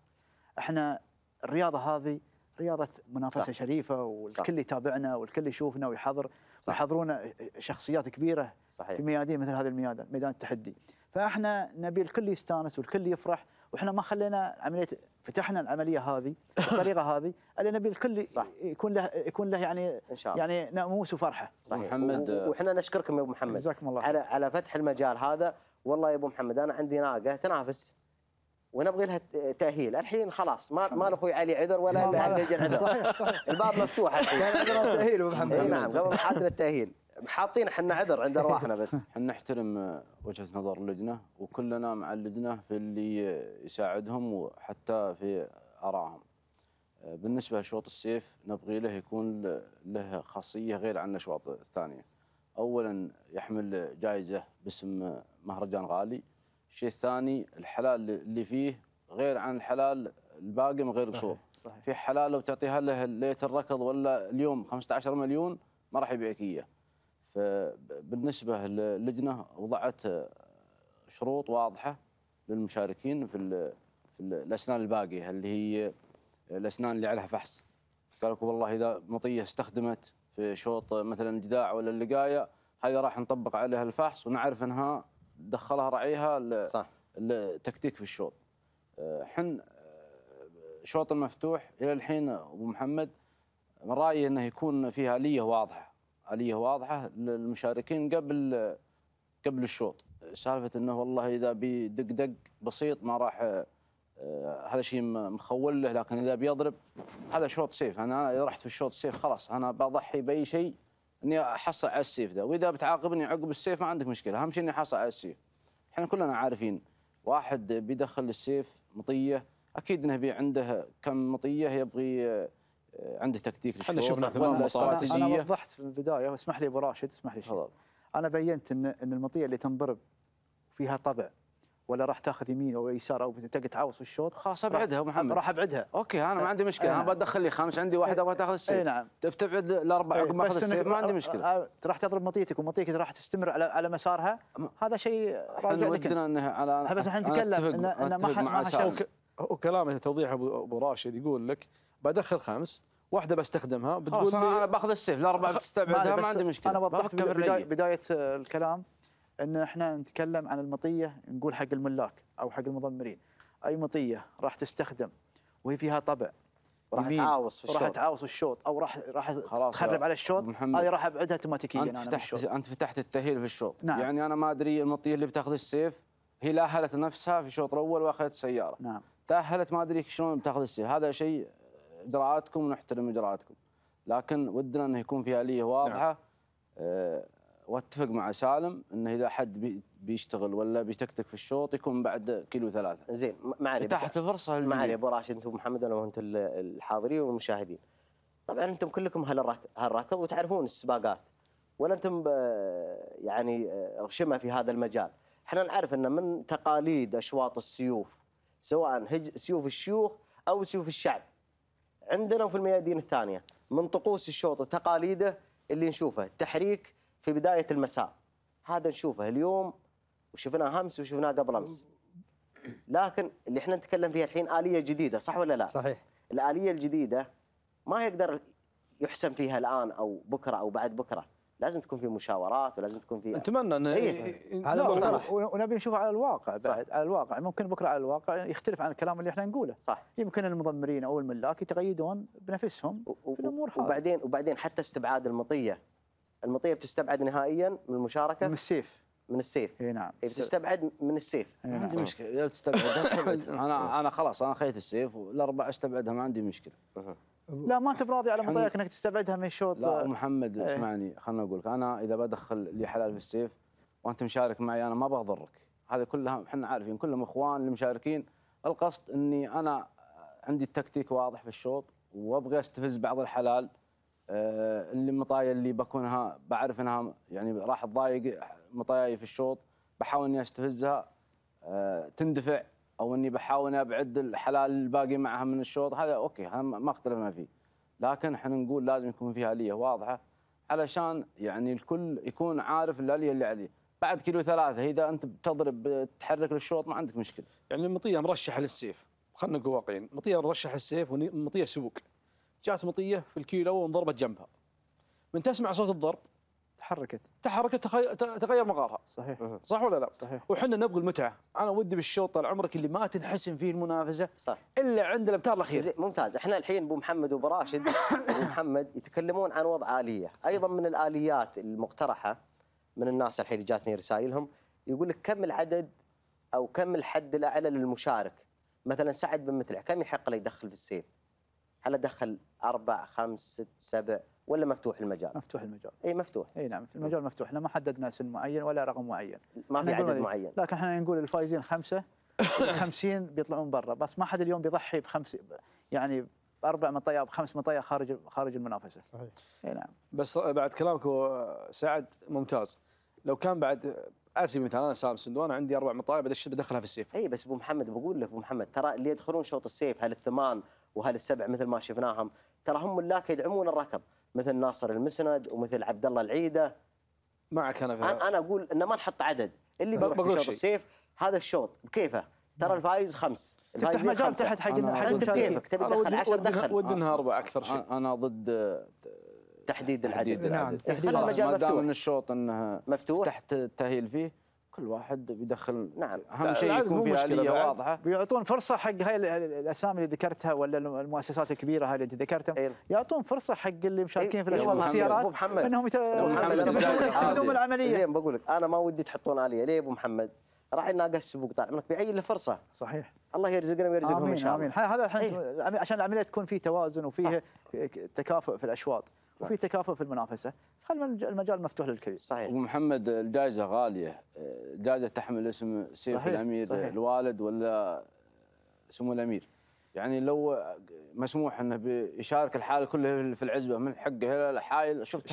احنا الرياضه هذه رياضة منافسه صح. شريفة والكل يتابعنا والكل يشوفنا ويحضر ويحضرون شخصيات كبيرة صحيح. في ميادين مثل هذه الميادة ميدان التحدي فاحنا نبي الكل يستانس والكل يفرح واحنا ما خلينا عملية فتحنا العمليه هذه الطريقه هذه اللي نبي الكل صح. يكون له يكون له يعني إن شاء الله. يعني ناموس وفرحه صحيح محمد واحنا نشكركم يا ابو محمد جزاكم الله على على فتح المجال هذا والله يا ابو محمد انا عندي ناقه تنافس ونبغي لها تاهيل الحين خلاص ما ما اخوي علي عذر ولا اهل عذر صحيح صحيح الباب مفتوح الحين عذر التاهيل ابو محمد نعم قبل حاطين التاهيل حاطين احنا عذر عند ارواحنا بس احنا نحترم وجهه نظر اللجنه وكلنا مع اللجنه في اللي يساعدهم وحتى في ارائهم بالنسبه لشوط السيف نبغي له يكون له خاصيه غير عن الاشواط الثانيه اولا يحمل جائزه باسم مهرجان غالي الشيء الثاني الحلال اللي فيه غير عن الحلال الباقي من غير قصور في حلال لو تعطيها له ليله الركض ولا اليوم 15 مليون ما راح يبيعك اياه فبالنسبه للجنه وضعت شروط واضحه للمشاركين في في الاسنان الباقيه اللي هي الاسنان اللي عليها فحص قال لكم والله اذا مطيه استخدمت في شوط مثلا جداع ولا اللقايه هذه راح نطبق عليها الفحص ونعرف انها دخلها رعيها التكتيك صح في الشوط آه، حن آه، شوط المفتوح الى الحين ابو محمد من رايي انه يكون فيها اليه واضحه اليه واضحه للمشاركين قبل قبل الشوط سالفه انه والله اذا بيدق دق بسيط ما راح آه، هذا شيء مخول له لكن اذا بيضرب هذا شوط سيف انا اذا رحت في الشوط سيف خلاص انا بضحي باي شيء اني احصل على السيف ذا واذا بتعاقبني عقب السيف ما عندك مشكله اهم شيء اني احصل على السيف احنا كلنا عارفين واحد بيدخل السيف مطيه اكيد انه بي عنده كم مطيه يبغي آه، عنده تكتيك احنا شفنا ثمان مطاوات انا وضحت في البدايه اسمح لي ابو راشد اسمح لي شيء انا بينت ان ان المطيه اللي تنضرب فيها طبع ولا راح تاخذ يمين او يسار او تقعد تعوص في الشوط خلاص ابعدها محمد راح ابعدها اوكي انا ما عندي مشكله انا نعم. بدخل لي خامس عندي واحد ابغى تاخذ السيف اي نعم تبعد الاربع عقب ما اخذ السيف ما عندي مشكله راح تضرب مطيتك ومطيتك راح تستمر على على مسارها هذا شيء راجع لك ودنا انه على بس احنا نتكلم انه ما حد وكلامه توضيح ابو راشد يقول لك بدخل خمس واحده بستخدمها بتقول انا باخذ السيف الاربعه بتستبعدها ما عندي مشكله انا وضحت بدايه الكلام ان احنا نتكلم عن المطيه نقول حق الملاك او حق المضمرين اي مطيه راح تستخدم وهي فيها طبع راح تعاوص في الشوط راح تعاوص الشوط او راح راح تخرب على الشوط هذه راح ابعدها اوتوماتيكيا انت فتحت انت فتحت التاهيل في الشوط نعم. يعني انا ما ادري المطيه اللي بتاخذ السيف هي لاهلت نفسها في الشوط الاول واخذت السياره نعم تاهلت ما ادري شلون بتاخذ السيف هذا شيء اجراءاتكم ونحترم اجراءاتكم لكن ودنا انه يكون في اليه واضحه نعم. آه واتفق مع سالم انه اذا حد بي بيشتغل ولا بيتكتك في الشوط يكون بعد كيلو ثلاثه. زين ما عليه تحت فرصه ما عليه ابو راشد انتم محمد انا وانت الحاضرين والمشاهدين. طبعا انتم كلكم هالراكض وتعرفون السباقات ولا انتم يعني آه، غشمه في هذا المجال. احنا نعرف ان من تقاليد اشواط السيوف سواء هج سيوف الشيوخ او سيوف الشعب. عندنا في الميادين الثانيه من طقوس الشوط وتقاليده اللي نشوفه التحريك في بدايه المساء هذا نشوفه اليوم وشفناه امس وشفناه قبل امس لكن اللي احنا نتكلم فيها الحين اليه جديده صح ولا لا صحيح الاليه الجديده ما يقدر يحسم فيها الان او بكره او بعد بكره لازم تكون في مشاورات ولازم تكون في نتمنى إيه. إيه. ان ونبي نشوفه على الواقع صح. بعد على الواقع ممكن بكره على الواقع يختلف عن الكلام اللي احنا نقوله صح يمكن المضمرين او الملاك يتقيدون بنفسهم و... في الامور هذه وبعدين وبعدين حتى استبعاد المطيه المطيه بتستبعد نهائيا من المشاركه من السيف من السيف اي نعم بتستبعد من السيف نعم. ما عندي مشكله اذا بتستبعد انا انا خلاص انا خيت السيف والاربع استبعدها ما عندي مشكله لا ما انت براضي على مطيك انك تستبعدها من شوط لا محمد اسمعني خلنا اقول لك انا اذا بدخل لي حلال في السيف وانت مشارك معي انا ما بضرك هذا كلها احنا عارفين كلهم اخوان المشاركين القصد اني انا عندي التكتيك واضح في الشوط وابغى استفز بعض الحلال آه، اللي مطايا اللي بكونها بعرف انها يعني راح تضايق مطاياي في الشوط بحاول اني استفزها آه، تندفع او اني بحاول اني ابعد الحلال الباقي معها من الشوط هذا اوكي ما اختلفنا فيه لكن احنا نقول لازم يكون فيها اليه واضحه علشان يعني الكل يكون عارف الاليه اللي عليه بعد كيلو ثلاثة إذا أنت بتضرب تحرك للشوط ما عندك مشكلة يعني المطية مرشحة للسيف خلينا نكون واقعيين مطية مرشحة للسيف ومطية سوق جات مطيه في الكيلو وانضربت جنبها من تسمع صوت الضرب تحركت تحركت تخي... تغير مغارها صحيح صح ولا لا؟ صحيح وحنا نبغي المتعه، انا ودي بالشوط طال عمرك اللي ما تنحسم فيه المنافسه صح الا عند الامتار الاخير ممتاز احنا الحين ابو محمد وابو راشد ومحمد يتكلمون عن وضع اليه، ايضا من الاليات المقترحه من الناس الحين جاتني رسائلهم يقول لك كم العدد او كم الحد الاعلى للمشارك؟ مثلا سعد بن متلع كم يحق له يدخل في السيف؟ هل ادخل اربع خمس ست سبع ولا مفتوح المجال؟ مفتوح المجال اي مفتوح اي نعم المجال مفتوح احنا ما حددنا سن معين ولا رقم معين ما في عدد معين لكن احنا نقول الفايزين خمسه 50 بيطلعون برا بس ما حد اليوم بيضحي بخمس يعني اربع مطايا بخمس مطايا خارج خارج المنافسه صحيح اي نعم بس بعد كلامك سعد ممتاز لو كان بعد اسي مثلا انا سامسونج وانا عندي اربع مطايا بدخلها في السيف اي بس ابو محمد بقول لك ابو محمد ترى اللي يدخلون شوط السيف هل الثمان وهل السبع مثل ما شفناهم ترى هم ملاك يدعمون الركض مثل ناصر المسند ومثل عبد الله العيده معك انا فيها. انا اقول ان ما نحط عدد اللي بيروح شوط السيف هذا الشوط بكيفه ترى نعم. الفايز خمس تفتح مجال تحت حق حق انت بكيفك تبي تدخل 10 دخل ودي انها اربع اكثر شيء انا ضد تحديد العدد تحديد العدد, العدد. خلي المجال مفتوح من الشوط انه مفتوح تحت التاهيل فيه كل واحد بيدخل نعم اهم شيء يكون في اليه واضحه بيعطون فرصه حق هاي الاسامي اللي ذكرتها ولا المؤسسات الكبيره هاي اللي ذكرتها إيه. يعطون فرصه حق اللي مشاركين في إيه، إيه، الاشغال والسيارات انهم يستفيدون من العمليه زين بقول لك انا ما ودي تحطون اليه ليه ابو محمد؟ راح يناقش السبوق طال عمرك باي له فرصه صحيح الله يرزقنا ويرزقهم ان شاء الله امين هذا عشان العمليه تكون في توازن وفيه تكافؤ في الاشواط وفي تكافؤ في المنافسه فخلي المجال مفتوح للكل صحيح ومحمد الجائزه غاليه جائزه تحمل اسم سيف صحيح. الامير صحيح. الوالد ولا سمو الامير يعني لو مسموح انه بيشارك الحال كله في العزبه من حقه الحايل شفت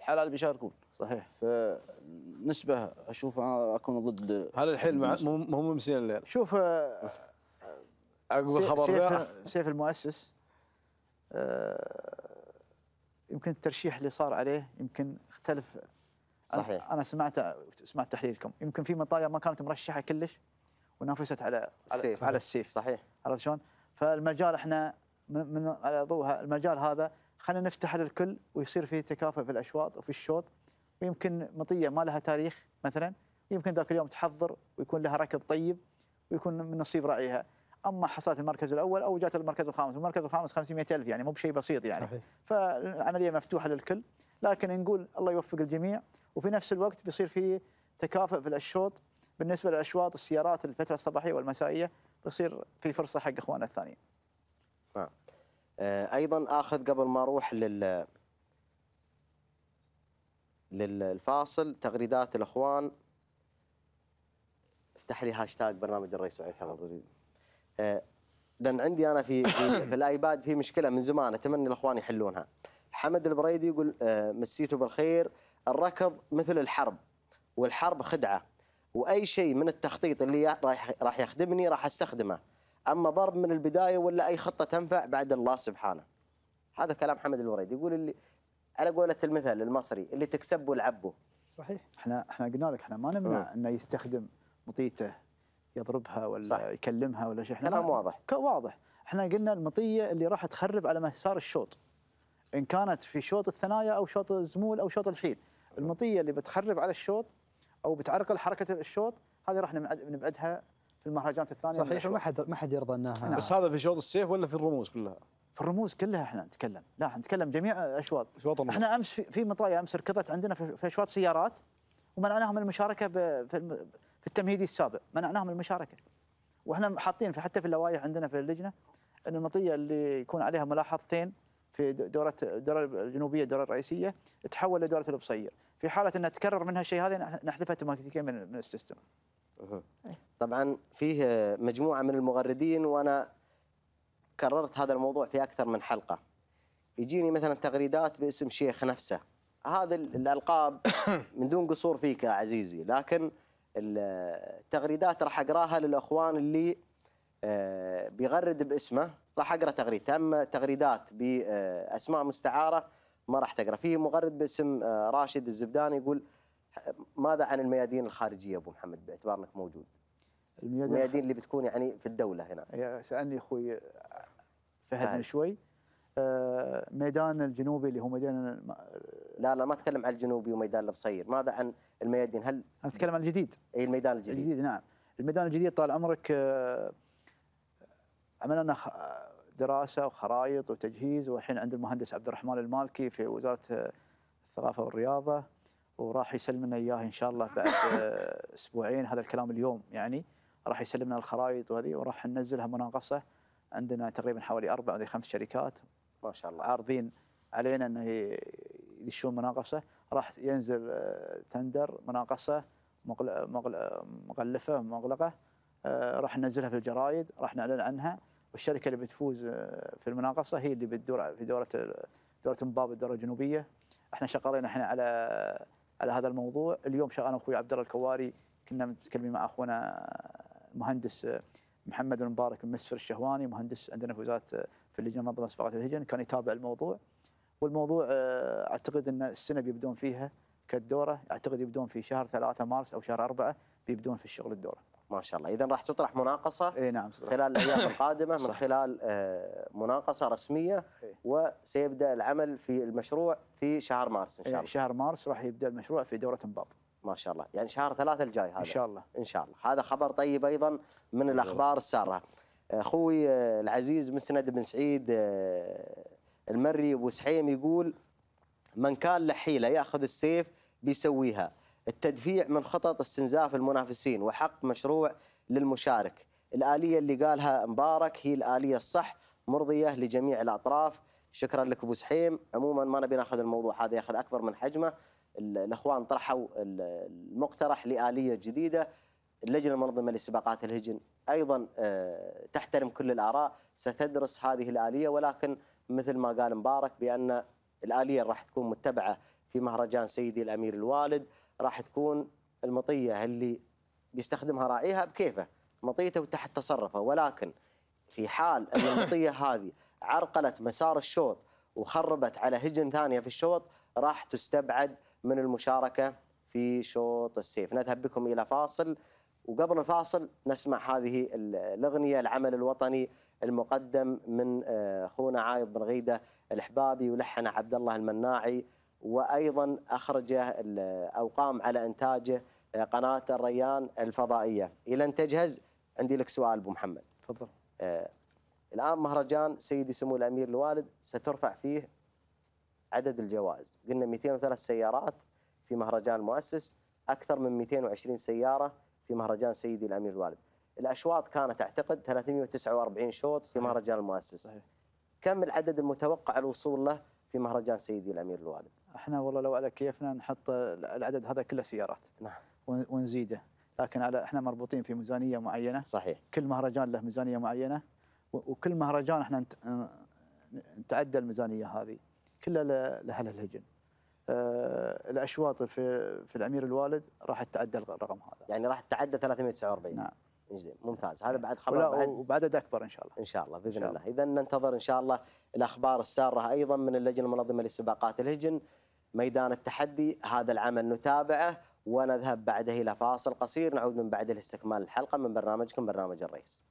الحلال بيشاركون صحيح فنسبه اشوف انا اكون ضد هل الحين مو مو مسين الليل شوف عقب آه، الخبر سيف, سيف المؤسس آه، يمكن الترشيح اللي صار عليه يمكن اختلف صحيح انا سمعت سمعت تحليلكم يمكن في مطايا ما كانت مرشحه كلش ونافست على السيف. على السيف صحيح عرفت شلون؟ فالمجال احنا من, من على ضوء المجال هذا خلينا نفتح للكل ويصير فيه تكافؤ في الاشواط وفي الشوط ويمكن مطيه ما لها تاريخ مثلا يمكن ذاك اليوم تحضر ويكون لها ركض طيب ويكون من نصيب راعيها اما حصلت المركز الاول او جات المركز الخامس، المركز الخامس 500000 يعني مو بشيء بسيط يعني صحيح. فالعمليه مفتوحه للكل، لكن نقول الله يوفق الجميع وفي نفس الوقت بيصير في تكافؤ في الاشواط بالنسبه للاشواط السيارات الفتره الصباحيه والمسائيه بيصير في فرصه حق اخواننا الثانيين. نعم. آه، ايضا اخذ قبل ما اروح لل للفاصل تغريدات الاخوان افتح لي هاشتاج برنامج الرئيس وعلي الحمد آه، لان عندي انا في في, في الايباد في مشكله من زمان اتمنى الاخوان يحلونها. حمد البريدي يقول آه، مسيته بالخير الركض مثل الحرب والحرب خدعه واي شيء من التخطيط اللي راح راح يخدمني راح استخدمه اما ضرب من البدايه ولا اي خطه تنفع بعد الله سبحانه. هذا كلام حمد الوريد يقول اللي على قولة المثل المصري اللي تكسبه لعبه. صحيح. احنا احنا قلنا لك احنا ما نمنع آه. انه يستخدم مطيته يضربها ولا صح. يكلمها ولا شيء احنا كلام واضح واضح احنا قلنا المطيه اللي راح تخرب على مسار الشوط ان كانت في شوط الثنايا او شوط الزمول او شوط الحيل المطيه اللي بتخرب على الشوط او بتعرقل حركه الشوط هذه راح نبعدها في المهرجانات الثانيه صحيح ما حد ما حد يرضى انها نعم. بس هذا في شوط السيف ولا في الرموز كلها؟ في الرموز كلها احنا نتكلم لا احنا نتكلم جميع اشواط اشواط احنا امس في, مطايا امس ركضت عندنا في اشواط سيارات ومنعناهم المشاركه في في التمهيدي السابق من المشاركه واحنا حاطين في حتى في اللوائح عندنا في اللجنه ان المطيه اللي يكون عليها ملاحظتين في دوره الدوره الجنوبيه الدوره الرئيسيه تحول لدوره البصير في حاله انها تكرر منها الشيء هذا نحذفها اوتوماتيكيا من, من السيستم طبعا فيه مجموعه من المغردين وانا كررت هذا الموضوع في اكثر من حلقه يجيني مثلا تغريدات باسم شيخ نفسه هذا الالقاب من دون قصور فيك يا عزيزي لكن التغريدات راح اقراها للاخوان اللي آه، بيغرد باسمه راح اقرا تغريدته اما تغريدات باسماء مستعاره ما راح تقرا في مغرد باسم آه، راشد الزبداني يقول ماذا عن الميادين الخارجيه ابو محمد باعتبار انك موجود الميادين, الميادين اللي بتكون يعني في الدوله هنا سالني اخوي آه، فهد شوي ميدان الجنوبي اللي هو ميدان لا لا ما اتكلم عن الجنوبي وميدان البصير ماذا عن الميادين هل انا اتكلم عن الجديد اي الميدان الجديد الجديد نعم الميدان الجديد طال عمرك عملنا آه، دراسه وخرائط وتجهيز والحين عند المهندس عبد الرحمن المالكي في وزاره آه، الثقافه والرياضه وراح يسلمنا اياه ان شاء الله بعد آه، اسبوعين هذا الكلام اليوم يعني راح يسلمنا الخرائط وهذه وراح ننزلها مناقصه عندنا تقريبا حوالي اربع او خمس شركات ما شاء الله عارضين علينا انه يدشون مناقصه راح ينزل آه، تندر مناقصه مغلفه مغلقه آه، راح ننزلها في الجرايد راح نعلن عنها والشركه اللي بتفوز آه، في المناقصه هي اللي بتدور في دوره دوره مباب الدوره الجنوبيه احنا شغالين احنا على على هذا الموضوع اليوم شغال اخوي عبد الله الكواري كنا متكلمين مع اخونا المهندس محمد المبارك من مسفر الشهواني مهندس عندنا في وزاره في اللجنه المنظمه سباقات الهجن كان يتابع الموضوع والموضوع آه، اعتقد ان السنه بيبدون فيها كالدوره اعتقد يبدون في شهر ثلاثة مارس او شهر أربعة بيبدون في الشغل الدوره. ما شاء الله، اذا راح تطرح مناقصه اي نعم صدق. خلال الايام القادمه من خلال آه، مناقصه رسميه وسيبدا العمل في المشروع في شهر مارس ان شاء الله. شهر مارس راح يبدا المشروع في دوره مباب. ما شاء الله، يعني شهر ثلاثة الجاي هذا. ان شاء الله. ان شاء الله، هذا خبر طيب ايضا من الاخبار الساره. اخوي آه، العزيز مسند بن سعيد المري ابو سحيم يقول من كان له حيلة يأخذ السيف بيسويها التدفيع من خطط استنزاف المنافسين وحق مشروع للمشارك الآلية اللي قالها مبارك هي الآلية الصح مرضية لجميع الأطراف شكرا لك أبو سحيم عموما ما نبي ناخذ الموضوع هذا ياخذ أكبر من حجمه الأخوان طرحوا المقترح لآلية جديدة اللجنة المنظمة لسباقات الهجن أيضا آه، تحترم كل الآراء ستدرس هذه الآلية ولكن مثل ما قال مبارك بان الاليه راح تكون متبعه في مهرجان سيدي الامير الوالد راح تكون المطيه اللي بيستخدمها راعيها بكيفه مطيته وتحت تصرفه ولكن في حال ان المطيه هذه عرقلت مسار الشوط وخربت على هجن ثانيه في الشوط راح تستبعد من المشاركه في شوط السيف نذهب بكم الى فاصل وقبل الفاصل نسمع هذه الأغنية العمل الوطني المقدم من آه، أخونا عايض بن غيدة الحبابي ولحن عبد الله المناعي وأيضا أخرجه أو قام على إنتاجه آه، قناة الريان الفضائية إلى أن تجهز عندي لك سؤال أبو محمد تفضل آه الآن مهرجان سيدي سمو الأمير الوالد سترفع فيه عدد الجوائز قلنا 203 سيارات في مهرجان المؤسس أكثر من 220 سيارة في مهرجان سيدي الامير الوالد الاشواط كانت اعتقد 349 شوط في مهرجان المؤسس كم العدد المتوقع الوصول له في مهرجان سيدي الامير الوالد احنا والله لو على كيفنا نحط العدد هذا كله سيارات نعم ونزيده لكن على احنا مربوطين في ميزانيه معينه صحيح كل مهرجان له ميزانيه معينه وكل مهرجان احنا نتعدى الميزانيه هذه كلها لاهل الهجن آه، الاشواط في في الامير الوالد راح تتعدى الرقم هذا يعني راح تتعدى 349 نعم ممتاز هذا بعد خبر بعد وبعدد اكبر ان شاء الله ان شاء الله باذن الله, الله. اذا ننتظر ان شاء الله الاخبار الساره ايضا من اللجنه المنظمه لسباقات الهجن ميدان التحدي هذا العمل نتابعه ونذهب بعده الى فاصل قصير نعود من بعده لاستكمال الحلقه من برنامجكم برنامج الرئيس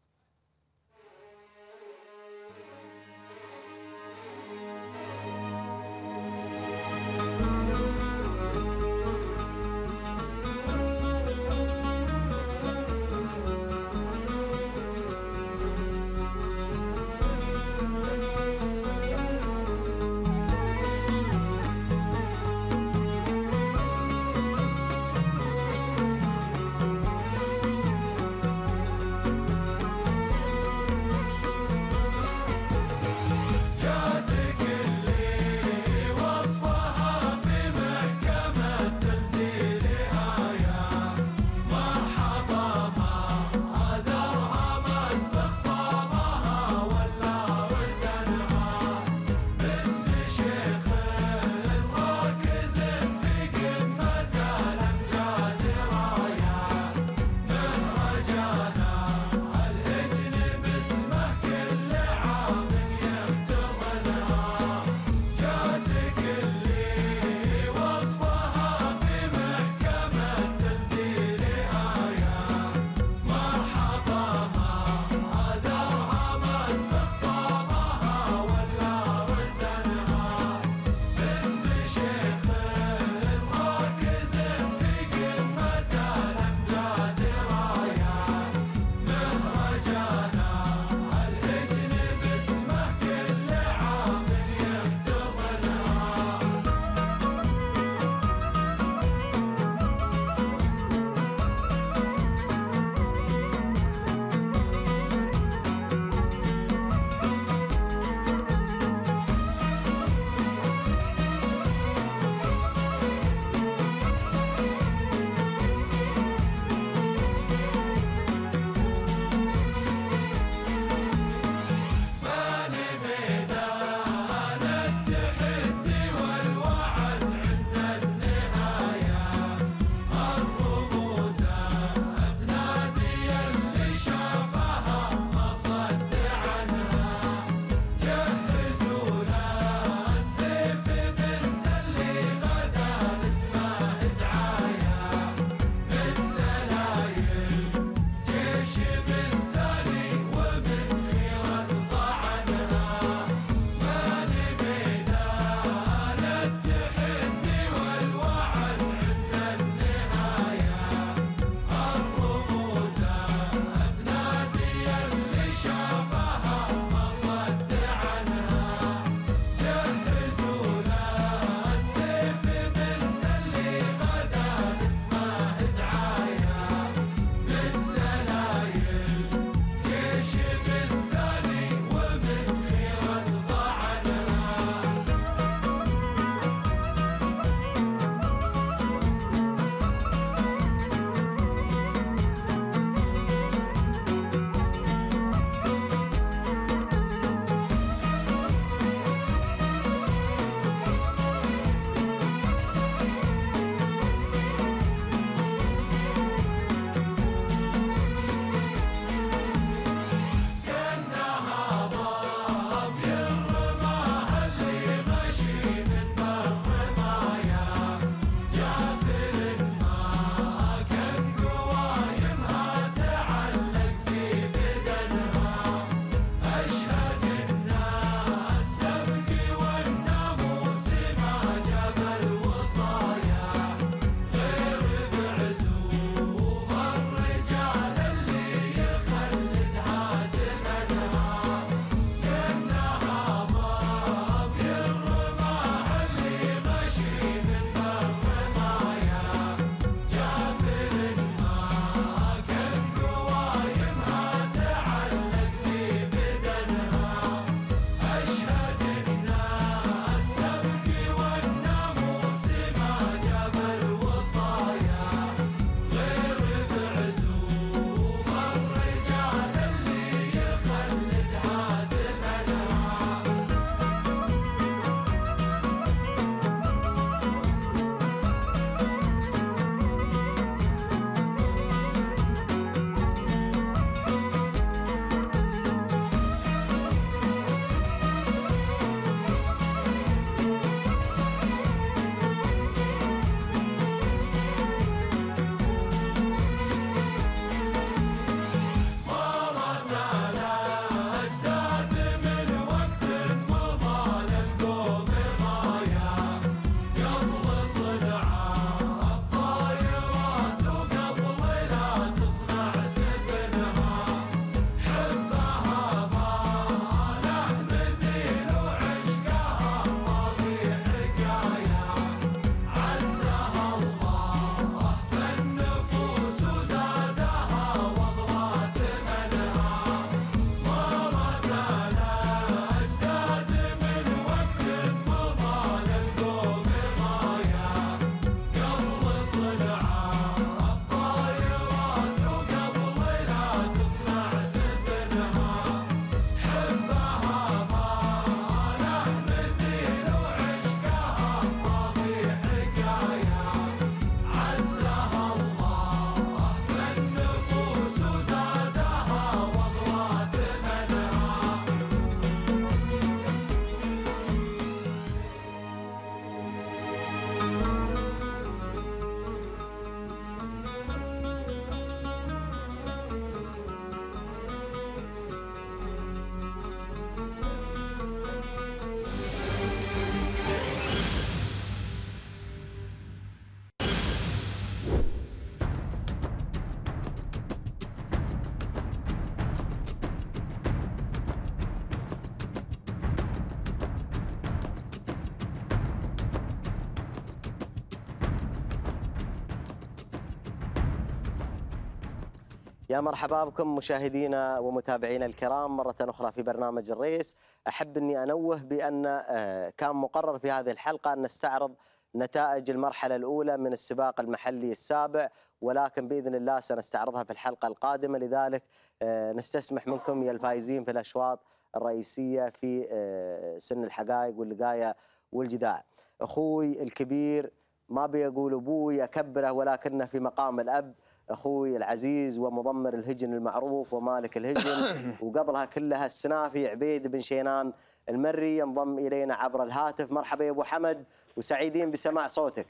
يا مرحبا بكم مشاهدينا ومتابعينا الكرام مرة أخرى في برنامج الريس أحب أني أنوه بأن آه، كان مقرر في هذه الحلقة أن نستعرض نتائج المرحلة الأولى من السباق المحلي السابع ولكن بإذن الله سنستعرضها في الحلقة القادمة لذلك آه، نستسمح منكم يا الفائزين في الأشواط الرئيسية في آه، سن الحقائق واللقاية والجداع أخوي الكبير ما بيقول أبوي أكبره ولكنه في مقام الأب اخوي العزيز ومضمر الهجن المعروف ومالك الهجن وقبلها كلها السنافي عبيد بن شينان المري ينضم الينا عبر الهاتف مرحبا يا ابو حمد وسعيدين بسماع صوتك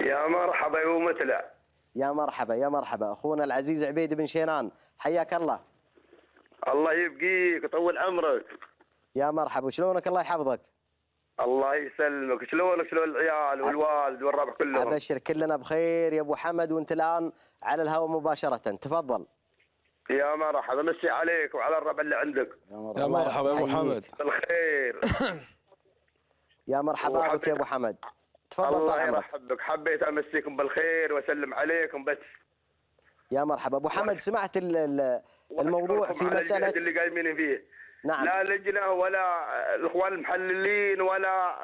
يا مرحبا يا مثلا يا مرحبا يا مرحبا اخونا العزيز عبيد بن شينان حياك الله الله يبقيك ويطول عمرك يا مرحبا وشلونك الله يحفظك الله يسلمك شلونك شلون العيال والوالد والربع كلهم ابشر كلنا بخير يا ابو حمد وانت الان على الهواء مباشره تفضل يا مرحبا مسي عليك وعلى الربع اللي عندك يا مرحبا, يا ابو حمد بالخير يا مرحبا بك يا ابو حمد تفضل الله يرحب بك حبيت امسيكم بالخير واسلم عليكم بس يا مرحبا ابو حمد سمعت الموضوع في مساله اللي قايمين فيه نعم. لا لجنه ولا الاخوان المحللين ولا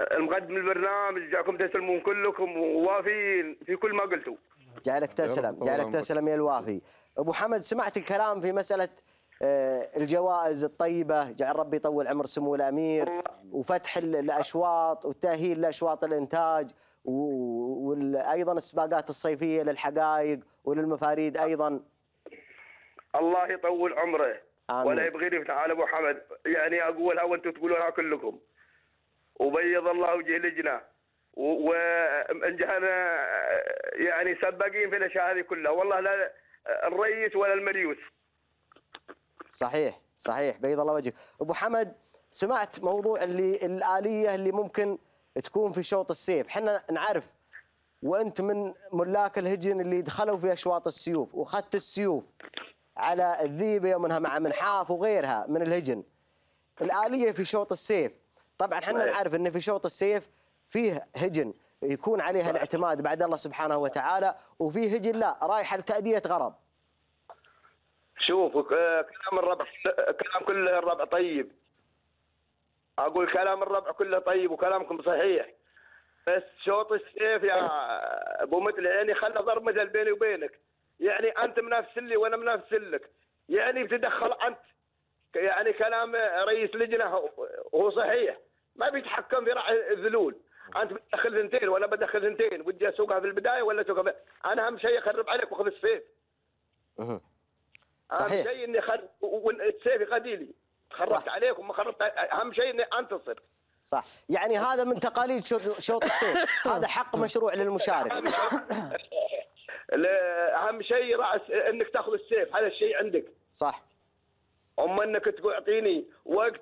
المقدم البرنامج جاكم تسلمون كلكم ووافين في كل ما قلتوا جعلك تسلم جعلك تسلم يا الوافي ابو حمد سمعت الكلام في مساله آه، الجوائز الطيبه جعل ربي يطول عمر سمو الامير وفتح الاشواط وتاهيل لاشواط الانتاج وايضا السباقات الصيفيه للحقائق وللمفاريد ايضا الله يطول عمره آمين. ولا يبغيني في ابو حمد يعني اقولها وانتم تقولونها كلكم وبيض الله وجه لجنه وانجحنا يعني سباقين في الاشياء هذه كلها والله لا الريس ولا المليوس صحيح صحيح بيض الله وجهك ابو حمد سمعت موضوع اللي الاليه اللي ممكن تكون في شوط السيف احنا نعرف وانت من ملاك الهجن اللي دخلوا في اشواط السيوف واخذت السيوف على الذيبه ومنها مع منحاف وغيرها من الهجن الاليه في شوط السيف طبعا احنا نعرف ان في شوط السيف فيه هجن يكون عليها الاعتماد بعد الله سبحانه وتعالى وفيه هجن لا رايحه لتاديه غرض شوف كلام الربع كلام كله الربع طيب اقول كلام الربع كله طيب وكلامكم صحيح بس شوط السيف يا ابو مثل عيني خلى ضرب مثل بيني وبينك يعني انت منافس لي وانا منافس لك يعني بتدخل انت يعني كلام رئيس لجنه هو صحيح ما بيتحكم في راعي الذلول انت بتدخل ثنتين ولا بدخل ثنتين ودي اسوقها في البدايه ولا اسوقها في... انا اهم شيء اخرب عليك واخذ السيف صحيح اهم شيء اني خر... السيف يغادي لي خربت عليك وما خربت اهم شيء اني انتصر صح يعني هذا من تقاليد شوط السيف هذا حق مشروع للمشارك اهم شيء راس انك تاخذ السيف هذا الشيء عندك صح اما انك تعطيني وقت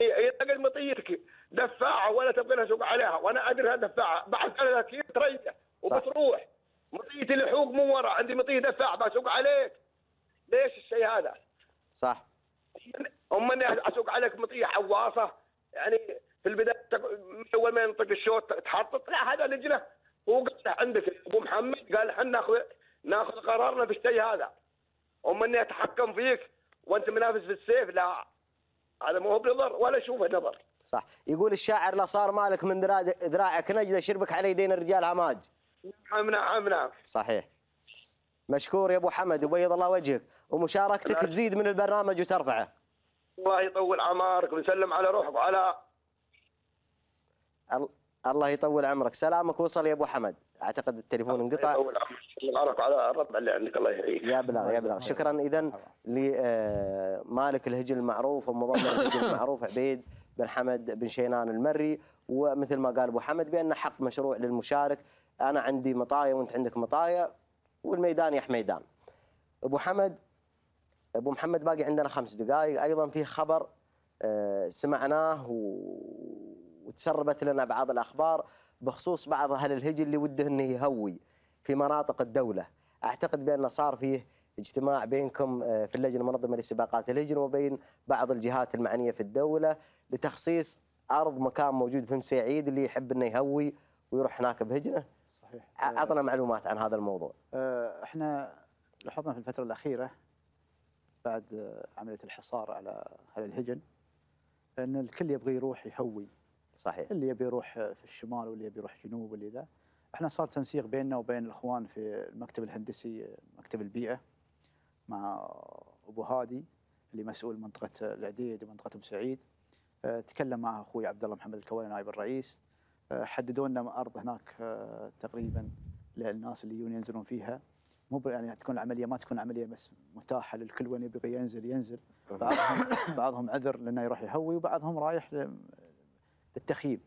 يطلق يعني مطيتك دفاعه ولا تبغى لها سوق عليها وانا ادري انها دفاعه بعد انا كيف تريح وبتروح مطيتي لحوق من ورا عندي مطيه دفاع بسوق عليك ليش الشيء هذا؟ صح اما اني اسوق عليك مطيه حواصه يعني في البدايه اول ما ينطق الشوت تحطط لا هذا لجنه هو له عندك ابو محمد قال احنا ناخذ ناخذ قرارنا في الشيء هذا اني اتحكم فيك وانت منافس في السيف لا هذا مو هو بنظر ولا اشوفه نظر صح يقول الشاعر لا صار مالك من ذراعك نجده شربك على يدين الرجال هماج نعم نعم نعم صحيح مشكور يا ابو حمد وبيض الله وجهك ومشاركتك نعم. تزيد من البرنامج وترفعه الله يطول اعمارك ويسلم على روحك وعلى الله يطول عمرك سلامك وصل يا ابو حمد اعتقد التليفون انقطع يطول عمرك العرق على الربع اللي عندك الله يحييك يبلغ يبلغ شكرا اذا لمالك آه، الهجل المعروف ومضمر الهجل المعروف عبيد بن حمد بن شينان المري ومثل ما قال ابو حمد بان حق مشروع للمشارك انا عندي مطايا وانت عندك مطايا والميدان يح ميدان ابو حمد ابو محمد باقي عندنا خمس دقائق ايضا في خبر آه، سمعناه و وتسربت لنا بعض الأخبار بخصوص بعض أهل الهجر اللي وده أنه يهوي في مناطق الدولة أعتقد بأن صار فيه اجتماع بينكم آه، في اللجنة المنظمة لسباقات الهجر وبين بعض الجهات المعنية في الدولة لتخصيص أرض مكان موجود في مسيعيد اللي يحب أنه يهوي ويروح هناك بهجنة صحيح أعطنا معلومات عن هذا الموضوع آه، احنا لاحظنا في الفترة الأخيرة بعد آه، عملية الحصار على على الهجن أن الكل يبغى يروح يهوي صحيح اللي يبي يروح في الشمال واللي يبي يروح جنوب واللي ذا احنا صار تنسيق بيننا وبين الاخوان في المكتب الهندسي مكتب البيئه مع ابو هادي اللي مسؤول منطقه العديد ومنطقه ابو سعيد آه، تكلم مع اخوي عبد الله محمد الكوالي نائب الرئيس آه، حددوا لنا ارض هناك آه، تقريبا للناس اللي ينزلون فيها مو يعني تكون العمليه ما تكون عمليه بس متاحه للكل وين يبغى ينزل ينزل بعضهم بعضهم عذر لانه يروح يهوي وبعضهم رايح التخييم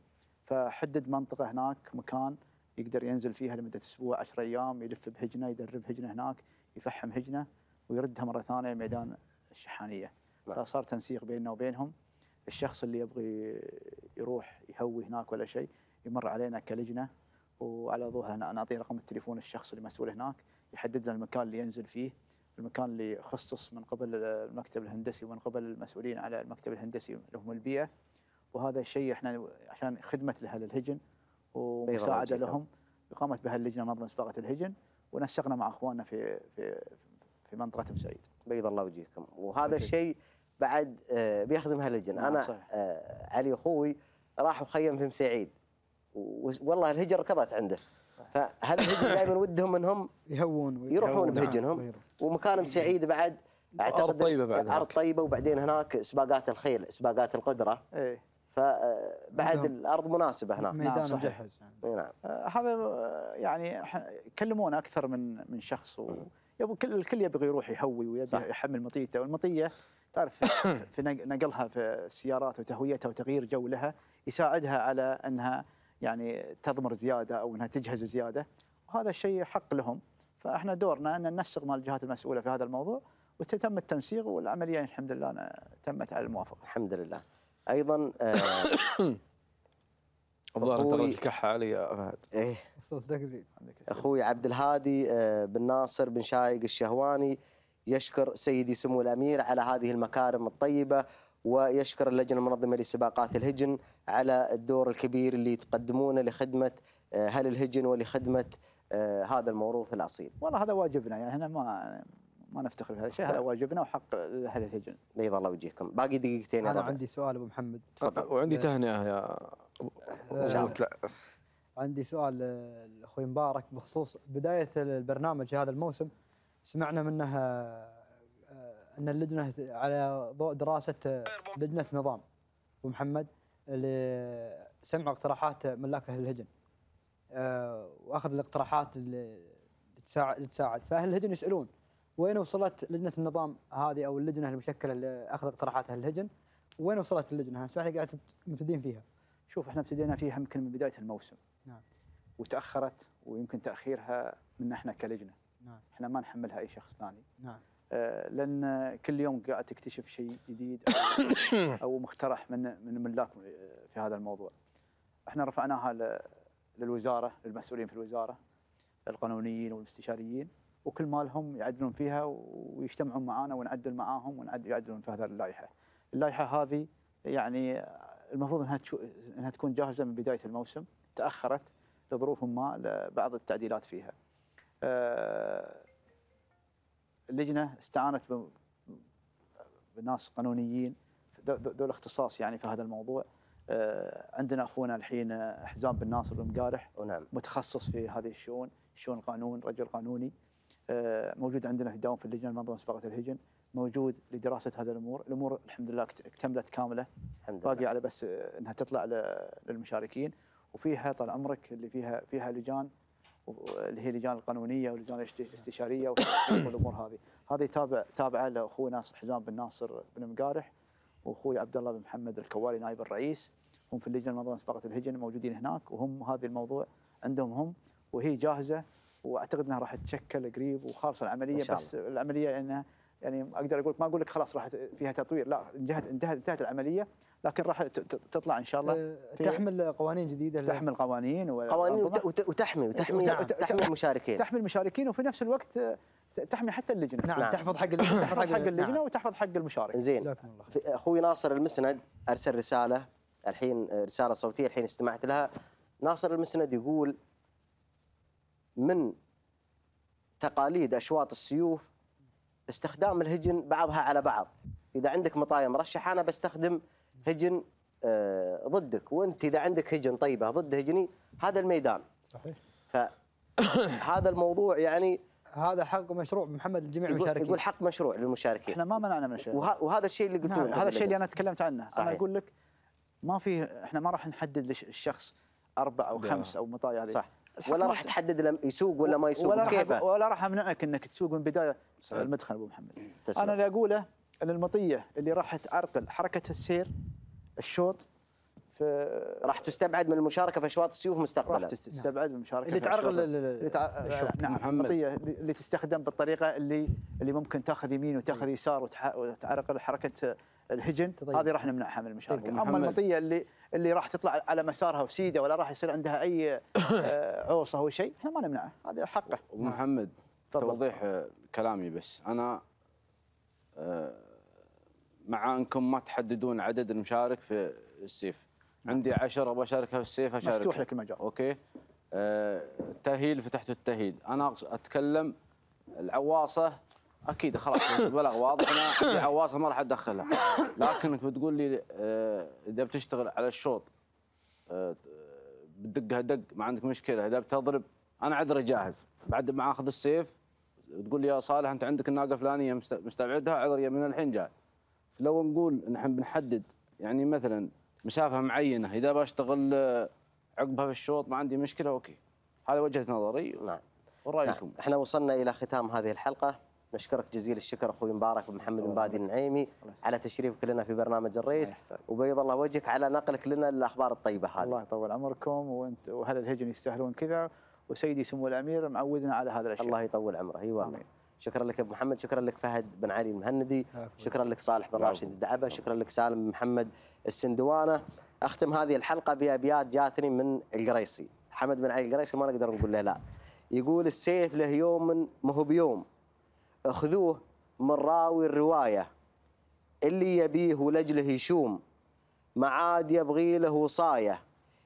فحدد منطقه هناك مكان يقدر ينزل فيها لمده اسبوع 10 ايام يلف بهجنه يدرب هجنه هناك يفحم هجنه ويردها مره ثانيه ميدان الشحانيه فصار تنسيق بيننا وبينهم الشخص اللي يبغي يروح يهوي هناك ولا شيء يمر علينا كلجنه وعلى ضوءها نعطيه رقم التليفون الشخص اللي مسؤول هناك يحدد لنا المكان اللي ينزل فيه المكان اللي خصص من قبل المكتب الهندسي ومن قبل المسؤولين على المكتب الهندسي اللي هم البيئه وهذا الشيء احنا عشان خدمه لاهل الهجن ومساعده لهم قامت بها اللجنه منظمه صداقه الهجن ونسقنا مع اخواننا في في في منطقه مسعيد. بيض الله وجهكم وهذا الشيء بعد آه، بيخدم اللجنه نعم، انا صحيح. آه، علي اخوي راح وخيم في مسعيد والله الهجر ركضت عنده فهل دائما ودهم انهم يهون يروحون نعم، بهجنهم ومكان مسعيد بعد اعتقد ارض طيبه بعد ارض طيبه وبعدين هناك سباقات الخيل سباقات القدره ايه فبعد الارض مناسبه هناك ميدان نعم مجهز نعم آه، هذا آه، يعني كلمونا اكثر من من شخص و... كل الكل يبغى يروح يهوي ويبغى يحمل مطيته والمطيه تعرف في نقلها في السيارات وتهويتها وتغيير جو لها يساعدها على انها يعني تضمر زياده او انها تجهز زياده وهذا الشيء حق لهم فاحنا دورنا ان ننسق مع الجهات المسؤوله في هذا الموضوع وتم التنسيق والعمليه الحمد لله تمت على الموافقه. الحمد لله. ايضا آه، الظاهر انت الكحه علي يا فهد ايه اخوي عبد الهادي آه، بن ناصر بن شايق الشهواني يشكر سيدي سمو الامير على هذه المكارم الطيبه ويشكر اللجنه المنظمه لسباقات الهجن على الدور الكبير اللي تقدمونه لخدمه آه، اهل الهجن ولخدمه هذا الموروث الاصيل. والله هذا واجبنا يعني احنا ما ما نفتخر بهذا الشيء هذا واجبنا وحق اهل الهجن بيض الله وجهكم باقي دقيقتين انا عندي سؤال ابو محمد تفضل أه، وعندي أه، تهنئه يا أه، عندي سؤال اخوي مبارك بخصوص بدايه البرنامج هذا الموسم سمعنا منها ان اللجنه على ضوء دراسه لجنه نظام ابو محمد سمع اقتراحات ملاك اهل الهجن واخذ الاقتراحات اللي تساعد فاهل الهجن يسالون وين وصلت لجنه النظام هذه او اللجنه المشكله اللي اخذ اقتراحاتها الهجن وين وصلت اللجنه؟ انا سمعت قاعد مبتدئين فيها. شوف احنا ابتدينا فيها يمكن من بدايه الموسم. نعم. وتاخرت ويمكن تاخيرها من احنا كلجنه. نعم. احنا ما نحملها اي شخص ثاني. نعم. آه لان كل يوم قاعد تكتشف شيء جديد او, أو مقترح من من ملاك آه، في هذا الموضوع. احنا رفعناها للوزاره للمسؤولين في الوزاره القانونيين والاستشاريين وكل مالهم يعدلون فيها ويجتمعون معانا ونعدل معاهم ويعدلون في هذه اللائحه. اللائحه هذه يعني المفروض انها انها تكون جاهزه من بدايه الموسم، تاخرت لظروف ما لبعض التعديلات فيها. آه، اللجنه استعانت بناس قانونيين ذو الاختصاص يعني في هذا الموضوع. آه، عندنا اخونا الحين حزام بن ناصر المقارح نعم متخصص في هذه الشؤون شؤون القانون رجل قانوني آه، موجود عندنا في الدوام في اللجنه المنظمه سفاره الهجن موجود لدراسه هذه الامور، الامور الحمد لله اكتملت كامله الحمد باقي لله. على بس آه، انها تطلع للمشاركين وفيها طال عمرك اللي فيها فيها لجان اللي هي لجان القانونيه ولجان الاستشاريه والامور هذه، هذه تابع تابعه لاخونا حزام بن ناصر بن مقارح واخوي عبد الله بن محمد الكوالي نائب الرئيس هم في اللجنه المنظمه سفاره الهجن موجودين هناك وهم هذا الموضوع عندهم هم وهي جاهزه واعتقد انها راح تتشكل قريب وخالصه العمليه بس العمليه انها يعني اقدر اقول ما اقول لك خلاص راح فيها تطوير لا انتهت انتهت انتهت العمليه لكن راح تطلع ان شاء الله أه، تحمل قوانين جديده تحمل قوانين قوانين وتحمي وتحمي نعم. تحمي المشاركين تحمي المشاركين وفي نفس الوقت تحمي حتى اللجنه نعم, نعم. تحفظ حق تحفظ حق نعم. اللجنه نعم. وتحفظ حق المشارك زين اخوي ناصر المسند ارسل رساله الحين رساله صوتيه الحين استمعت لها ناصر المسند يقول من تقاليد أشواط السيوف استخدام الهجن بعضها على بعض إذا عندك مطايا مرشحة أنا بستخدم هجن آه، ضدك وأنت إذا عندك هجن طيبة ضد هجني هذا الميدان صحيح فهذا الموضوع يعني هذا حق مشروع محمد الجميع يقول المشاركين يقول حق مشروع للمشاركين احنا ما منعنا من شيء وه وهذا الشيء اللي قلتوه نعم، هذا الشيء اللي انا تكلمت عنه صحيح. انا اقول لك ما في احنا ما راح نحدد للشخص اربع او خمس او مطايا هذه صح ولا راح تحدد لم يسوق ولا ما يسوق ولا كيف ولا راح امنعك انك تسوق من بدايه صحيح. المدخل ابو محمد تسلم. انا اللي اقوله ان المطيه اللي راح تعرقل حركه السير الشوط ف... راح تستبعد من المشاركه في اشواط السيوف مستقبلا راح تستبعد من المشاركه اللي تعرقل اللي تع... نعم محمد. اللي تستخدم بالطريقه اللي اللي ممكن تاخذ يمين وتاخذ يسار وتعرقل حركه الحجن طيب. هذه راح نمنعها من المشاركه طيب اما المطيه اللي اللي راح تطلع على مسارها وسيده ولا راح يصير عندها اي عوصه آه، او شيء احنا ما نمنعه هذا حقه ابو محمد توضيح آه، كلامي بس انا آه، مع انكم ما تحددون عدد المشارك في السيف نعم. عندي عشرة اشاركها في السيف اشارك مفتوح لك المجال اوكي التاهيل فتحت التاهيل انا اتكلم العواصه اكيد خلاص البلاغ واضح انا عواصف ما راح ادخلها لكنك بتقول لي آه، اذا بتشتغل على الشوط آه، بتدقها دق ما عندك مشكله اذا بتضرب انا عذره جاهز بعد ما اخذ السيف تقول لي يا صالح انت عندك الناقه فلانيه مستبعدها عذر من الحين جاي فلو نقول نحن بنحدد يعني مثلا مسافه معينه اذا بشتغل آه، عقبها في الشوط ما عندي مشكله اوكي هذا وجهه نظري نعم ورايكم نعم. احنا وصلنا الى ختام هذه الحلقه نشكرك جزيل الشكر اخوي مبارك محمد مبادي النعيمي على تشريفك لنا في برنامج الرئيس وبيض الله وجهك على نقلك لنا للاخبار الطيبه هذه الله يطول عمركم وانت واهل الهجن يستاهلون كذا وسيدي سمو الامير معودنا على هذا الاشياء الله يطول عمره اي والله شكرا لك ابو محمد شكرا لك فهد بن علي المهندي شكرا لك صالح بن راشد الدعبه شكرا لك سالم بن محمد السندوانه اختم هذه الحلقه بابيات جاتني من القريصي حمد بن علي القريصي ما نقدر نقول له لا يقول السيف له يوم ما هو بيوم اخذوه من راوي الرواية اللي يبيه ولجله يشوم ما عاد يبغي له وصاية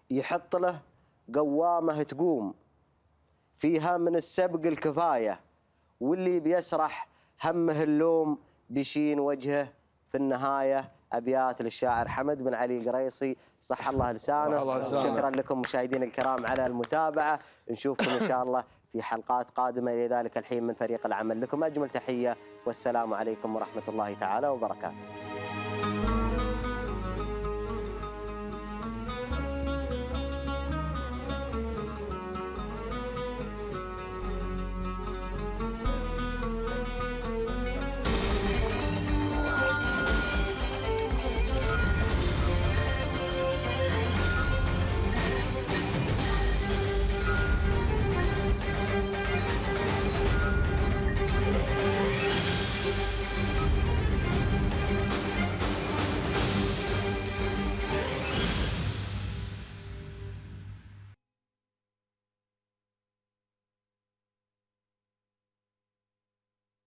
يحط له قوامه تقوم فيها من السبق الكفاية واللي بيسرح همه اللوم بشين وجهه في النهاية أبيات للشاعر حمد بن علي القريصي صح الله لسانه صح الله لسانه شكرا لكم مشاهدينا الكرام على المتابعة نشوفكم إن شاء الله في حلقات قادمة لذلك الحين من فريق العمل لكم أجمل تحية والسلام عليكم ورحمة الله تعالى وبركاته